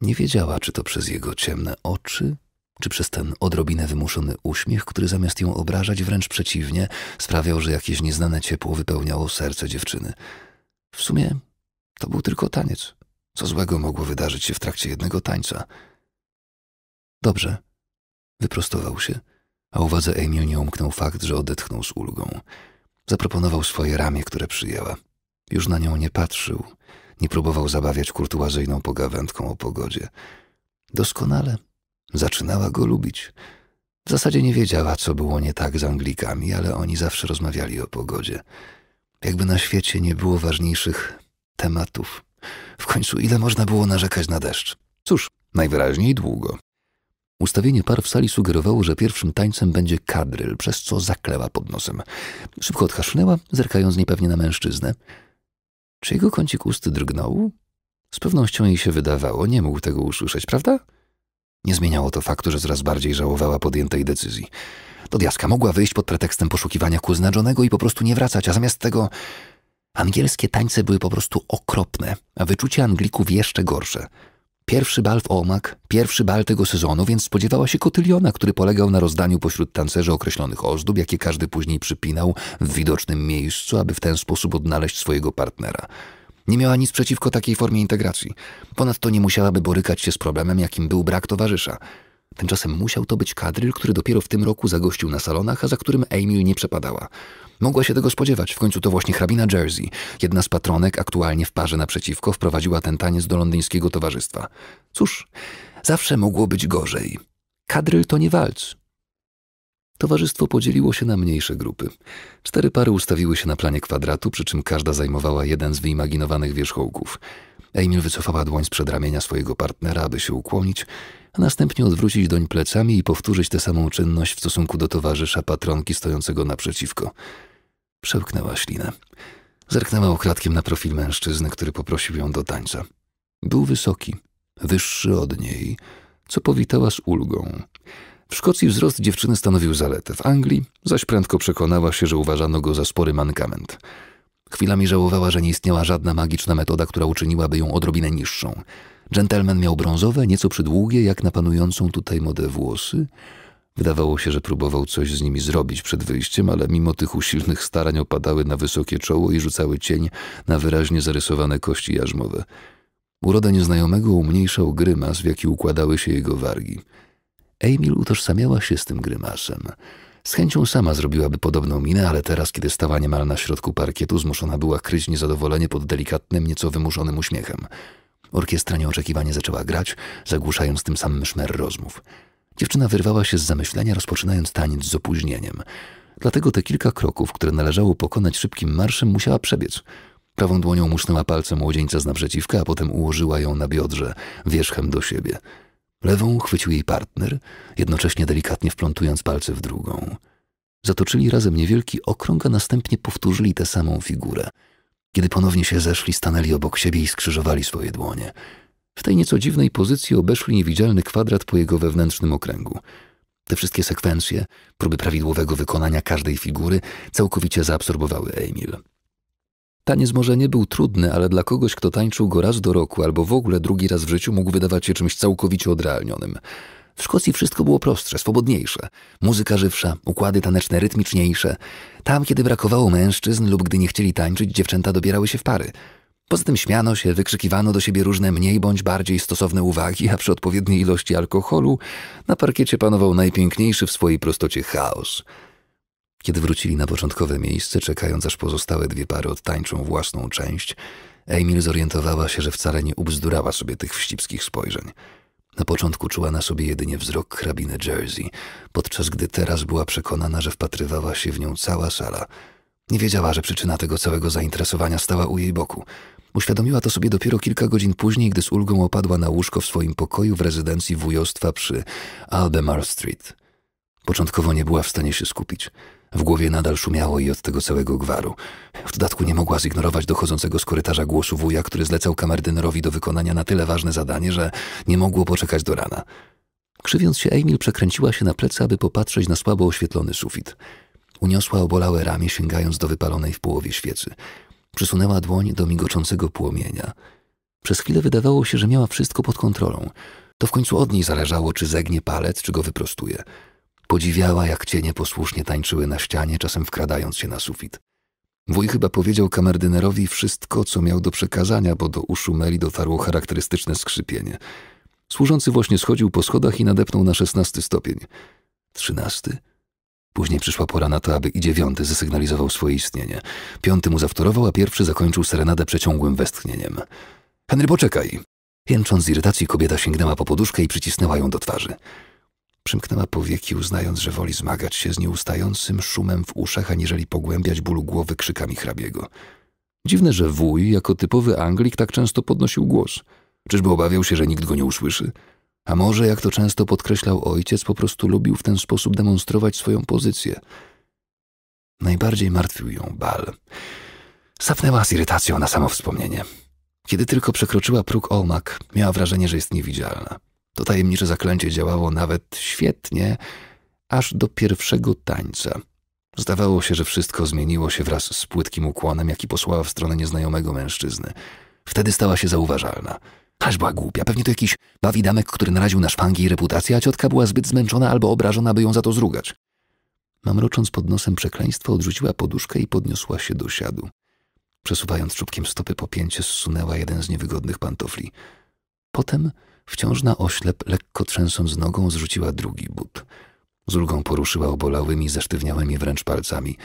Nie wiedziała, czy to przez jego ciemne oczy, czy przez ten odrobinę wymuszony uśmiech, który zamiast ją obrażać, wręcz przeciwnie, sprawiał, że jakieś nieznane ciepło wypełniało serce dziewczyny – w sumie to był tylko taniec. Co złego mogło wydarzyć się w trakcie jednego tańca? Dobrze. Wyprostował się, a uwadze Emil nie umknął fakt, że odetchnął z ulgą. Zaproponował swoje ramię, które przyjęła. Już na nią nie patrzył, nie próbował zabawiać kurtuazyjną pogawędką o pogodzie. Doskonale. Zaczynała go lubić. W zasadzie nie wiedziała, co było nie tak z Anglikami, ale oni zawsze rozmawiali o pogodzie. Jakby na świecie nie było ważniejszych tematów. W końcu ile można było narzekać na deszcz? Cóż, najwyraźniej długo. Ustawienie par w sali sugerowało, że pierwszym tańcem będzie kadryl, przez co zakleła pod nosem. Szybko odkaszlnęła, zerkając niepewnie na mężczyznę. Czy jego kącik ust drgnął? Z pewnością jej się wydawało, nie mógł tego usłyszeć, prawda? Nie zmieniało to faktu, że coraz bardziej żałowała podjętej decyzji. Do diaska mogła wyjść pod pretekstem poszukiwania kuzyna Johnego i po prostu nie wracać, a zamiast tego angielskie tańce były po prostu okropne, a wyczucie Anglików jeszcze gorsze. Pierwszy bal w Omak, pierwszy bal tego sezonu, więc spodziewała się kotyliona, który polegał na rozdaniu pośród tancerzy określonych ozdób, jakie każdy później przypinał w widocznym miejscu, aby w ten sposób odnaleźć swojego partnera. Nie miała nic przeciwko takiej formie integracji. Ponadto nie musiałaby borykać się z problemem, jakim był brak towarzysza. Tymczasem musiał to być kadryl, który dopiero w tym roku zagościł na salonach, a za którym Emil nie przepadała. Mogła się tego spodziewać, w końcu to właśnie hrabina Jersey, jedna z patronek aktualnie w parze naprzeciwko, wprowadziła ten taniec do londyńskiego towarzystwa. Cóż, zawsze mogło być gorzej. Kadryl to nie walcz. Towarzystwo podzieliło się na mniejsze grupy. Cztery pary ustawiły się na planie kwadratu, przy czym każda zajmowała jeden z wyimaginowanych wierzchołków. Emil wycofała dłoń z przedramienia swojego partnera, aby się ukłonić a następnie odwrócić doń plecami i powtórzyć tę samą czynność w stosunku do towarzysza patronki stojącego naprzeciwko. Przełknęła ślinę. Zerknęła okradkiem na profil mężczyzny, który poprosił ją do tańca. Był wysoki, wyższy od niej, co powitała z ulgą. W Szkocji wzrost dziewczyny stanowił zaletę, w Anglii zaś prędko przekonała się, że uważano go za spory mankament. Chwilami żałowała, że nie istniała żadna magiczna metoda, która uczyniłaby ją odrobinę niższą – Dżentelmen miał brązowe, nieco przydługie, jak na panującą tutaj modę włosy. Wydawało się, że próbował coś z nimi zrobić przed wyjściem, ale mimo tych usilnych starań opadały na wysokie czoło i rzucały cień na wyraźnie zarysowane kości jarzmowe. Uroda nieznajomego umniejszał grymas, w jaki układały się jego wargi. Emil utożsamiała się z tym grymasem. Z chęcią sama zrobiłaby podobną minę, ale teraz, kiedy stała niemal na środku parkietu, zmuszona była kryć niezadowolenie pod delikatnym, nieco wymuszonym uśmiechem. Orkiestra nieoczekiwanie zaczęła grać, zagłuszając tym samym szmer rozmów. Dziewczyna wyrwała się z zamyślenia, rozpoczynając taniec z opóźnieniem. Dlatego te kilka kroków, które należało pokonać szybkim marszem, musiała przebiec. Prawą dłonią musnęła palcem młodzieńca z naprzeciwka, a potem ułożyła ją na biodrze, wierzchem do siebie. Lewą chwycił jej partner, jednocześnie delikatnie wplątując palce w drugą. Zatoczyli razem niewielki okrąg, a następnie powtórzyli tę samą figurę – kiedy ponownie się zeszli, stanęli obok siebie i skrzyżowali swoje dłonie. W tej nieco dziwnej pozycji obeszli niewidzialny kwadrat po jego wewnętrznym okręgu. Te wszystkie sekwencje, próby prawidłowego wykonania każdej figury, całkowicie zaabsorbowały Emil. Taniec może nie był trudny, ale dla kogoś, kto tańczył go raz do roku albo w ogóle drugi raz w życiu, mógł wydawać się czymś całkowicie odrealnionym – w Szkocji wszystko było prostsze, swobodniejsze. Muzyka żywsza, układy taneczne rytmiczniejsze. Tam, kiedy brakowało mężczyzn lub gdy nie chcieli tańczyć, dziewczęta dobierały się w pary. Poza tym śmiano się, wykrzykiwano do siebie różne mniej bądź bardziej stosowne uwagi, a przy odpowiedniej ilości alkoholu na parkiecie panował najpiękniejszy w swojej prostocie chaos. Kiedy wrócili na początkowe miejsce, czekając aż pozostałe dwie pary odtańczą własną część, Emil zorientowała się, że wcale nie ubzdurała sobie tych wścibskich spojrzeń. Na początku czuła na sobie jedynie wzrok hrabiny Jersey, podczas gdy teraz była przekonana, że wpatrywała się w nią cała sala. Nie wiedziała, że przyczyna tego całego zainteresowania stała u jej boku. Uświadomiła to sobie dopiero kilka godzin później, gdy z ulgą opadła na łóżko w swoim pokoju w rezydencji wujostwa przy Albemarle Street. Początkowo nie była w stanie się skupić. W głowie nadal szumiało i od tego całego gwaru. W dodatku nie mogła zignorować dochodzącego z korytarza głosu wuja, który zlecał kamerdynerowi do wykonania na tyle ważne zadanie, że nie mogło poczekać do rana. Krzywiąc się, Emil przekręciła się na plecy, aby popatrzeć na słabo oświetlony sufit. Uniosła obolałe ramię, sięgając do wypalonej w połowie świecy. Przysunęła dłoń do migoczącego płomienia. Przez chwilę wydawało się, że miała wszystko pod kontrolą. To w końcu od niej zależało, czy zegnie palec, czy go wyprostuje. Podziwiała, jak cienie posłusznie tańczyły na ścianie, czasem wkradając się na sufit. Wuj chyba powiedział kamerdynerowi wszystko, co miał do przekazania, bo do uszu Meli dotarło charakterystyczne skrzypienie. Służący właśnie schodził po schodach i nadepnął na szesnasty stopień. Trzynasty? Później przyszła pora na to, aby i dziewiąty zasygnalizował swoje istnienie. Piąty mu zawtorował, a pierwszy zakończył serenadę przeciągłym westchnieniem. Henry, poczekaj! Jęcząc z irytacji, kobieta sięgnęła po poduszkę i przycisnęła ją do twarzy. Przymknęła powieki, uznając, że woli zmagać się z nieustającym szumem w uszach, aniżeli pogłębiać ból głowy krzykami hrabiego. Dziwne, że wuj, jako typowy Anglik, tak często podnosił głos. Czyżby obawiał się, że nikt go nie usłyszy? A może, jak to często podkreślał ojciec, po prostu lubił w ten sposób demonstrować swoją pozycję? Najbardziej martwił ją bal. Sapnęła z irytacją na samo wspomnienie. Kiedy tylko przekroczyła próg omak, miała wrażenie, że jest niewidzialna. To tajemnicze zaklęcie działało nawet świetnie, aż do pierwszego tańca. Zdawało się, że wszystko zmieniło się wraz z płytkim ukłonem, jaki posłała w stronę nieznajomego mężczyzny. Wtedy stała się zauważalna. Aż była głupia, pewnie to jakiś bawidamek, który naraził na szwangi i reputację, a ciotka była zbyt zmęczona albo obrażona, by ją za to zrugać. Mamrocząc pod nosem przekleństwo, odrzuciła poduszkę i podniosła się do siadu. Przesuwając czubkiem stopy po pięcie, zsunęła jeden z niewygodnych pantofli. Potem Wciąż na oślep, lekko trzęsąc nogą, zrzuciła drugi but. Z ulgą poruszyła obolałymi, zesztywniałymi wręcz palcami.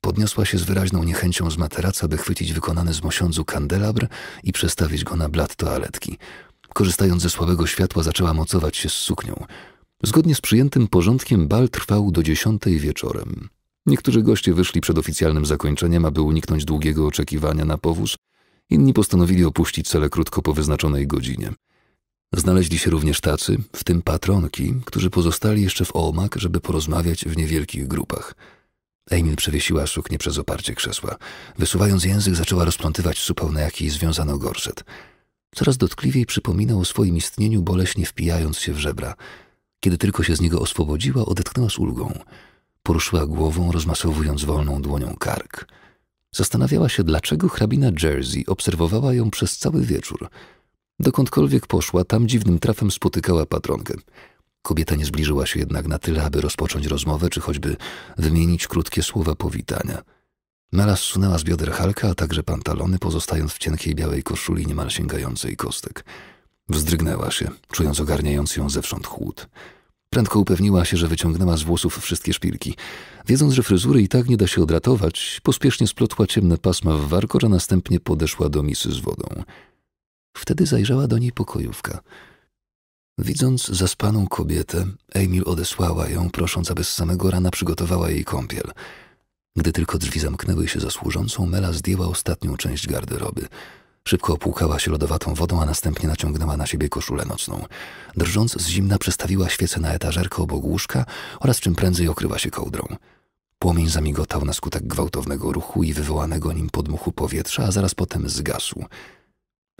Podniosła się z wyraźną niechęcią z materaca, by chwycić wykonany z mosiądzu kandelabr i przestawić go na blat toaletki. Korzystając ze słabego światła, zaczęła mocować się z suknią. Zgodnie z przyjętym porządkiem bal trwał do dziesiątej wieczorem. Niektórzy goście wyszli przed oficjalnym zakończeniem, aby uniknąć długiego oczekiwania na powóz. Inni postanowili opuścić cele krótko po wyznaczonej godzinie. Znaleźli się również tacy, w tym patronki, którzy pozostali jeszcze w Omak, żeby porozmawiać w niewielkich grupach. Emil przewiesiła suknię przez oparcie krzesła. Wysuwając język, zaczęła rozplątywać supał, na jaki związano gorset. Coraz dotkliwiej przypominał o swoim istnieniu, boleśnie wpijając się w żebra. Kiedy tylko się z niego oswobodziła, odetchnęła z ulgą. Poruszyła głową, rozmasowując wolną dłonią kark. Zastanawiała się, dlaczego hrabina Jersey obserwowała ją przez cały wieczór – Dokądkolwiek poszła, tam dziwnym trafem spotykała patronkę. Kobieta nie zbliżyła się jednak na tyle, aby rozpocząć rozmowę, czy choćby wymienić krótkie słowa powitania. Mela zsunęła z bioder halka, a także pantalony, pozostając w cienkiej białej koszuli niemal sięgającej kostek. Wzdrygnęła się, czując ogarniając ją zewsząd chłód. Prędko upewniła się, że wyciągnęła z włosów wszystkie szpilki. Wiedząc, że fryzury i tak nie da się odratować, pospiesznie splotła ciemne pasma w warkor, a następnie podeszła do misy z wodą. Wtedy zajrzała do niej pokojówka. Widząc zaspaną kobietę, Emil odesłała ją, prosząc, aby z samego rana przygotowała jej kąpiel. Gdy tylko drzwi zamknęły się za służącą, Mela zdjęła ostatnią część garderoby. Szybko opłukała się lodowatą wodą, a następnie naciągnęła na siebie koszulę nocną. Drżąc z zimna przestawiła świecę na etażerkę obok łóżka oraz czym prędzej okryła się kołdrą. Płomień zamigotał na skutek gwałtownego ruchu i wywołanego nim podmuchu powietrza, a zaraz potem zgasł.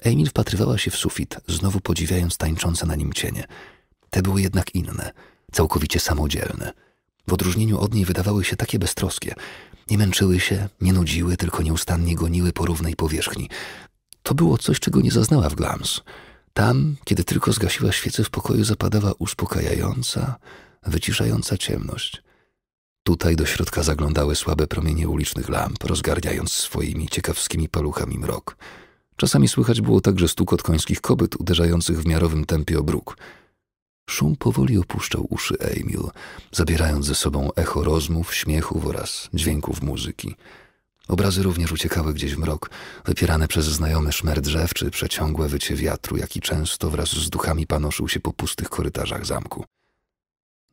Emil wpatrywała się w sufit, znowu podziwiając tańczące na nim cienie. Te były jednak inne, całkowicie samodzielne. W odróżnieniu od niej wydawały się takie beztroskie. Nie męczyły się, nie nudziły, tylko nieustannie goniły po równej powierzchni. To było coś, czego nie zaznała w Glams. Tam, kiedy tylko zgasiła świecę w pokoju, zapadała uspokajająca, wyciszająca ciemność. Tutaj do środka zaglądały słabe promienie ulicznych lamp, rozgarniając swoimi ciekawskimi paluchami mrok. Czasami słychać było także stukot końskich kobyt uderzających w miarowym tempie o bruk. Szum powoli opuszczał uszy Emil, zabierając ze sobą echo rozmów, śmiechów oraz dźwięków muzyki. Obrazy również uciekały gdzieś w mrok, wypierane przez znajomy szmer drzew czy przeciągłe wycie wiatru, jaki często wraz z duchami panoszył się po pustych korytarzach zamku.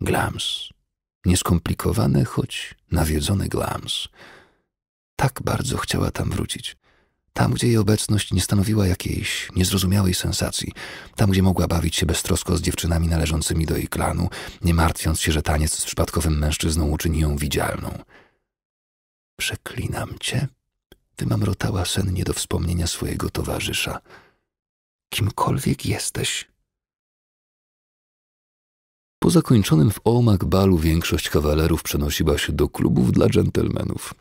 Glams. Nieskomplikowane, choć nawiedzony glams. Tak bardzo chciała tam wrócić. Tam, gdzie jej obecność nie stanowiła jakiejś niezrozumiałej sensacji, tam, gdzie mogła bawić się beztrosko z dziewczynami należącymi do jej klanu, nie martwiąc się, że taniec z przypadkowym mężczyzną uczyni ją widzialną. Przeklinam cię, wymamrotała sennie do wspomnienia swojego towarzysza. Kimkolwiek jesteś. Po zakończonym w Omak balu większość kawalerów przenosiła się do klubów dla dżentelmenów.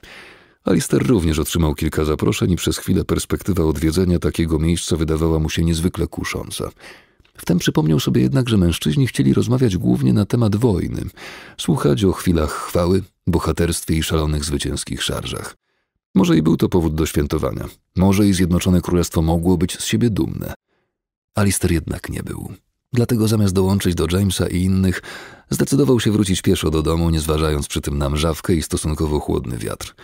Alister również otrzymał kilka zaproszeń i przez chwilę perspektywa odwiedzenia takiego miejsca wydawała mu się niezwykle kusząca. Wtem przypomniał sobie jednak, że mężczyźni chcieli rozmawiać głównie na temat wojny, słuchać o chwilach chwały, bohaterstwie i szalonych zwycięskich szarżach. Może i był to powód do świętowania. Może i Zjednoczone Królestwo mogło być z siebie dumne. Alister jednak nie był. Dlatego zamiast dołączyć do Jamesa i innych, zdecydował się wrócić pieszo do domu, nie zważając przy tym na mrzawkę i stosunkowo chłodny wiatr.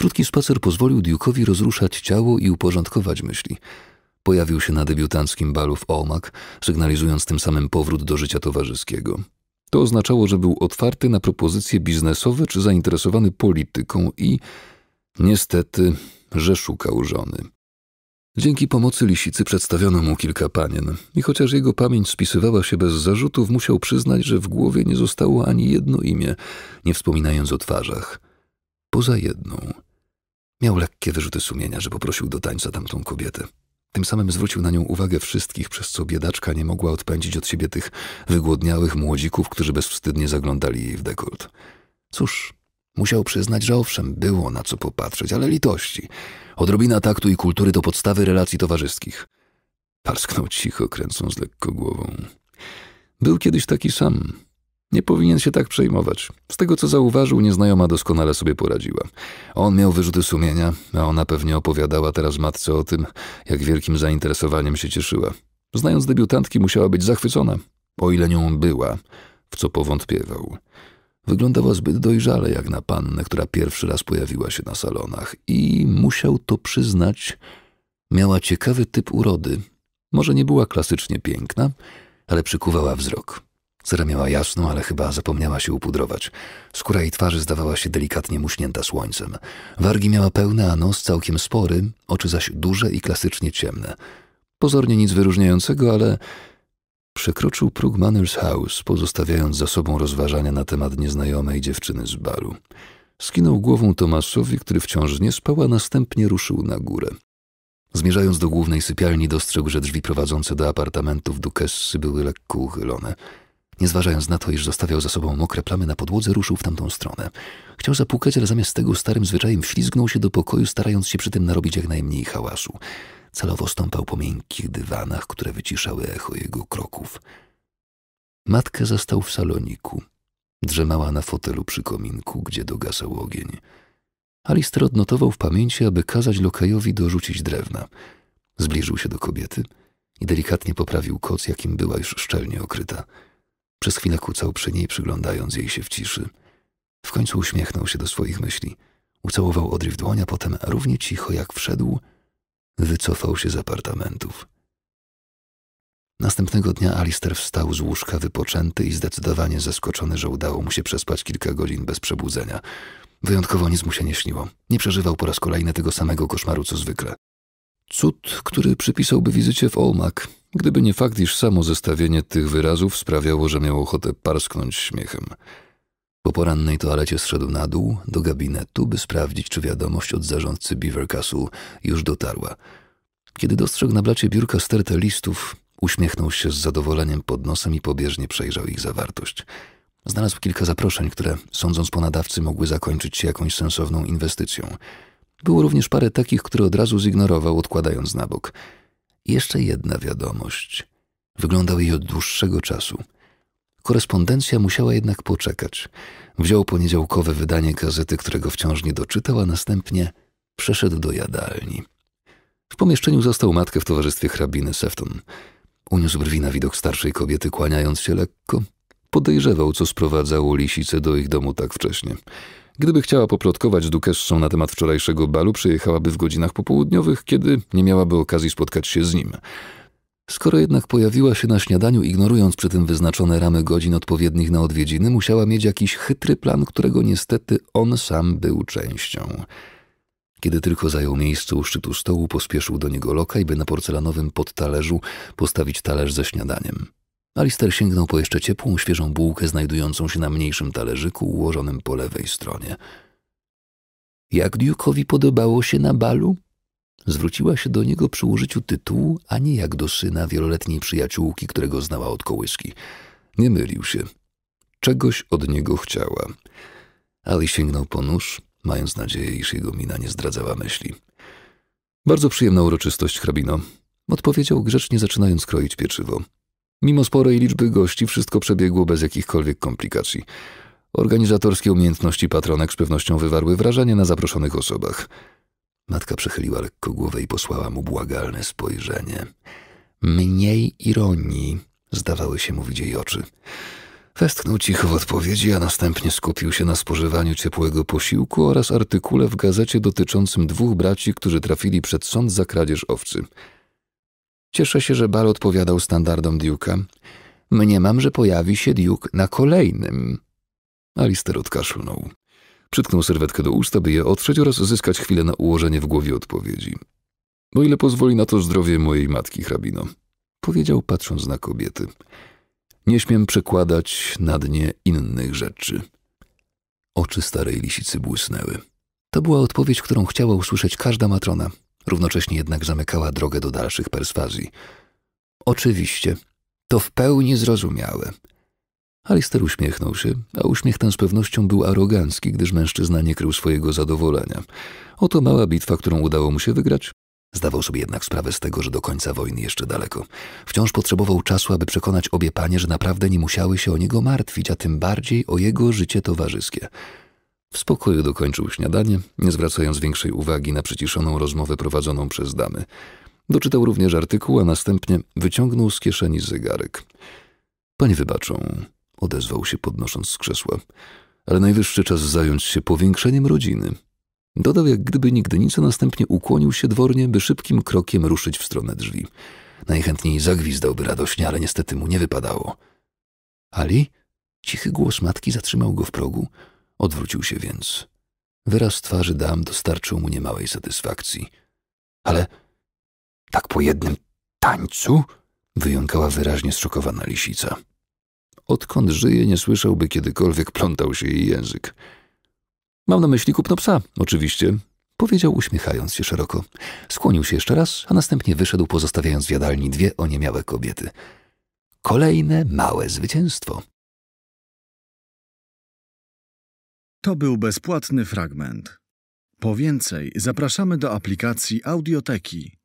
Krótki spacer pozwolił Duke'owi rozruszać ciało i uporządkować myśli. Pojawił się na debiutanckim balu w Omak, sygnalizując tym samym powrót do życia towarzyskiego. To oznaczało, że był otwarty na propozycje biznesowe czy zainteresowany polityką i, niestety, że szukał żony. Dzięki pomocy lisicy przedstawiono mu kilka panien i chociaż jego pamięć spisywała się bez zarzutów, musiał przyznać, że w głowie nie zostało ani jedno imię, nie wspominając o twarzach. Poza jedną – Miał lekkie wyrzuty sumienia, że poprosił do tańca tamtą kobietę. Tym samym zwrócił na nią uwagę wszystkich, przez co biedaczka nie mogła odpędzić od siebie tych wygłodniałych młodzików, którzy bezwstydnie zaglądali jej w dekolt. Cóż, musiał przyznać, że owszem, było na co popatrzeć, ale litości. Odrobina taktu i kultury to podstawy relacji towarzyskich. Parsknął cicho, kręcąc lekko głową. Był kiedyś taki sam, nie powinien się tak przejmować. Z tego co zauważył, nieznajoma doskonale sobie poradziła. On miał wyrzuty sumienia, a ona pewnie opowiadała teraz matce o tym, jak wielkim zainteresowaniem się cieszyła. Znając debiutantki, musiała być zachwycona, o ile nią była, w co powątpiewał. Wyglądała zbyt dojrzale jak na pannę, która pierwszy raz pojawiła się na salonach i musiał to przyznać, miała ciekawy typ urody. Może nie była klasycznie piękna, ale przykuwała wzrok. Cera miała jasną, ale chyba zapomniała się upudrować. Skóra jej twarzy zdawała się delikatnie muśnięta słońcem. Wargi miała pełne, a nos całkiem spory, oczy zaś duże i klasycznie ciemne. Pozornie nic wyróżniającego, ale przekroczył próg Manners House, pozostawiając za sobą rozważania na temat nieznajomej dziewczyny z baru. Skinął głową Tomasowi, który wciąż nie spał, a następnie ruszył na górę. Zmierzając do głównej sypialni, dostrzegł, że drzwi prowadzące do apartamentów Dukessy były lekko uchylone. Nie zważając na to, iż zostawiał za sobą mokre plamy na podłodze, ruszył w tamtą stronę. Chciał zapukać, ale zamiast tego starym zwyczajem wślizgnął się do pokoju, starając się przy tym narobić jak najmniej hałasu. Celowo stąpał po miękkich dywanach, które wyciszały echo jego kroków. Matkę zastał w saloniku. Drzemała na fotelu przy kominku, gdzie dogasał ogień. Alister odnotował w pamięci, aby kazać Lokajowi dorzucić drewna. Zbliżył się do kobiety i delikatnie poprawił koc, jakim była już szczelnie okryta. Przez chwilę kucał przy niej, przyglądając jej się w ciszy. W końcu uśmiechnął się do swoich myśli. Ucałował Odry w dłoń, a potem równie cicho jak wszedł, wycofał się z apartamentów. Następnego dnia Alister wstał z łóżka wypoczęty i zdecydowanie zaskoczony, że udało mu się przespać kilka godzin bez przebudzenia. Wyjątkowo nic mu się nie śniło. Nie przeżywał po raz kolejny tego samego koszmaru co zwykle. Cud, który przypisałby wizycie w Olmak, Gdyby nie fakt, iż samo zestawienie tych wyrazów sprawiało, że miał ochotę parsknąć śmiechem. Po porannej toalecie zszedł na dół do gabinetu, by sprawdzić, czy wiadomość od zarządcy Beaver Castle już dotarła. Kiedy dostrzegł na blacie biurka stertę listów, uśmiechnął się z zadowoleniem pod nosem i pobieżnie przejrzał ich zawartość. Znalazł kilka zaproszeń, które, sądząc po nadawcy, mogły zakończyć się jakąś sensowną inwestycją. Było również parę takich, które od razu zignorował, odkładając na bok – jeszcze jedna wiadomość. Wyglądał jej od dłuższego czasu. Korespondencja musiała jednak poczekać. Wziął poniedziałkowe wydanie gazety, którego wciąż nie doczytał, a następnie przeszedł do jadalni. W pomieszczeniu zastał matkę w towarzystwie hrabiny Sefton. Uniósł brwi na widok starszej kobiety, kłaniając się lekko. Podejrzewał, co sprowadzało lisice do ich domu tak wcześnie. Gdyby chciała poplotkować z Dukessą na temat wczorajszego balu, przyjechałaby w godzinach popołudniowych, kiedy nie miałaby okazji spotkać się z nim. Skoro jednak pojawiła się na śniadaniu, ignorując przy tym wyznaczone ramy godzin odpowiednich na odwiedziny, musiała mieć jakiś chytry plan, którego niestety on sam był częścią. Kiedy tylko zajął miejsce u szczytu stołu, pospieszył do niego lokaj, by na porcelanowym podtalerzu postawić talerz ze śniadaniem. Alister sięgnął po jeszcze ciepłą, świeżą bułkę znajdującą się na mniejszym talerzyku ułożonym po lewej stronie. Jak Duke'owi podobało się na balu? Zwróciła się do niego przy użyciu tytułu, a nie jak do syna wieloletniej przyjaciółki, którego znała od kołyski. Nie mylił się. Czegoś od niego chciała. Ali sięgnął po nóż, mając nadzieję, iż jego mina nie zdradzała myśli. Bardzo przyjemna uroczystość, hrabino. Odpowiedział grzecznie, zaczynając kroić pieczywo. Mimo sporej liczby gości wszystko przebiegło bez jakichkolwiek komplikacji. Organizatorskie umiejętności patronek z pewnością wywarły wrażenie na zaproszonych osobach. Matka przechyliła lekko głowę i posłała mu błagalne spojrzenie. Mniej ironii, zdawały się mówić jej oczy. Westchnął cicho w odpowiedzi, a następnie skupił się na spożywaniu ciepłego posiłku oraz artykule w gazecie dotyczącym dwóch braci, którzy trafili przed sąd za kradzież owcy. Cieszę się, że Bal odpowiadał standardom Duke'a. Mniemam, że pojawi się Duke na kolejnym. Alister odkaszlnął. Przytknął serwetkę do ust, by je otrzeć oraz zyskać chwilę na ułożenie w głowie odpowiedzi. O ile pozwoli na to zdrowie mojej matki, hrabino. Powiedział, patrząc na kobiety. Nie śmiem przekładać na dnie innych rzeczy. Oczy starej lisicy błysnęły. To była odpowiedź, którą chciała usłyszeć każda matrona równocześnie jednak zamykała drogę do dalszych perswazji. Oczywiście, to w pełni zrozumiałe. Alister uśmiechnął się, a uśmiech ten z pewnością był arogancki, gdyż mężczyzna nie krył swojego zadowolenia. Oto mała bitwa, którą udało mu się wygrać. Zdawał sobie jednak sprawę z tego, że do końca wojny jeszcze daleko. Wciąż potrzebował czasu, aby przekonać obie panie, że naprawdę nie musiały się o niego martwić, a tym bardziej o jego życie towarzyskie. W spokoju dokończył śniadanie, nie zwracając większej uwagi na przyciszoną rozmowę prowadzoną przez damy. Doczytał również artykuł, a następnie wyciągnął z kieszeni zegarek. Panie wybaczą, odezwał się podnosząc z krzesła, ale najwyższy czas zająć się powiększeniem rodziny. Dodał jak gdyby nigdy nic, a następnie ukłonił się dwornie, by szybkim krokiem ruszyć w stronę drzwi. Najchętniej zagwizdałby radośnie, ale niestety mu nie wypadało. Ali? Cichy głos matki zatrzymał go w progu. Odwrócił się więc. Wyraz twarzy dam dostarczył mu niemałej satysfakcji. Ale tak po jednym tańcu? Wyjąkała wyraźnie zszokowana lisica. Odkąd żyje, nie słyszałby kiedykolwiek plątał się jej język. Mam na myśli kupno psa, oczywiście, powiedział uśmiechając się szeroko. Skłonił się jeszcze raz, a następnie wyszedł, pozostawiając w jadalni dwie oniemiałe kobiety. Kolejne małe zwycięstwo. To był bezpłatny fragment. Po więcej zapraszamy do aplikacji Audioteki.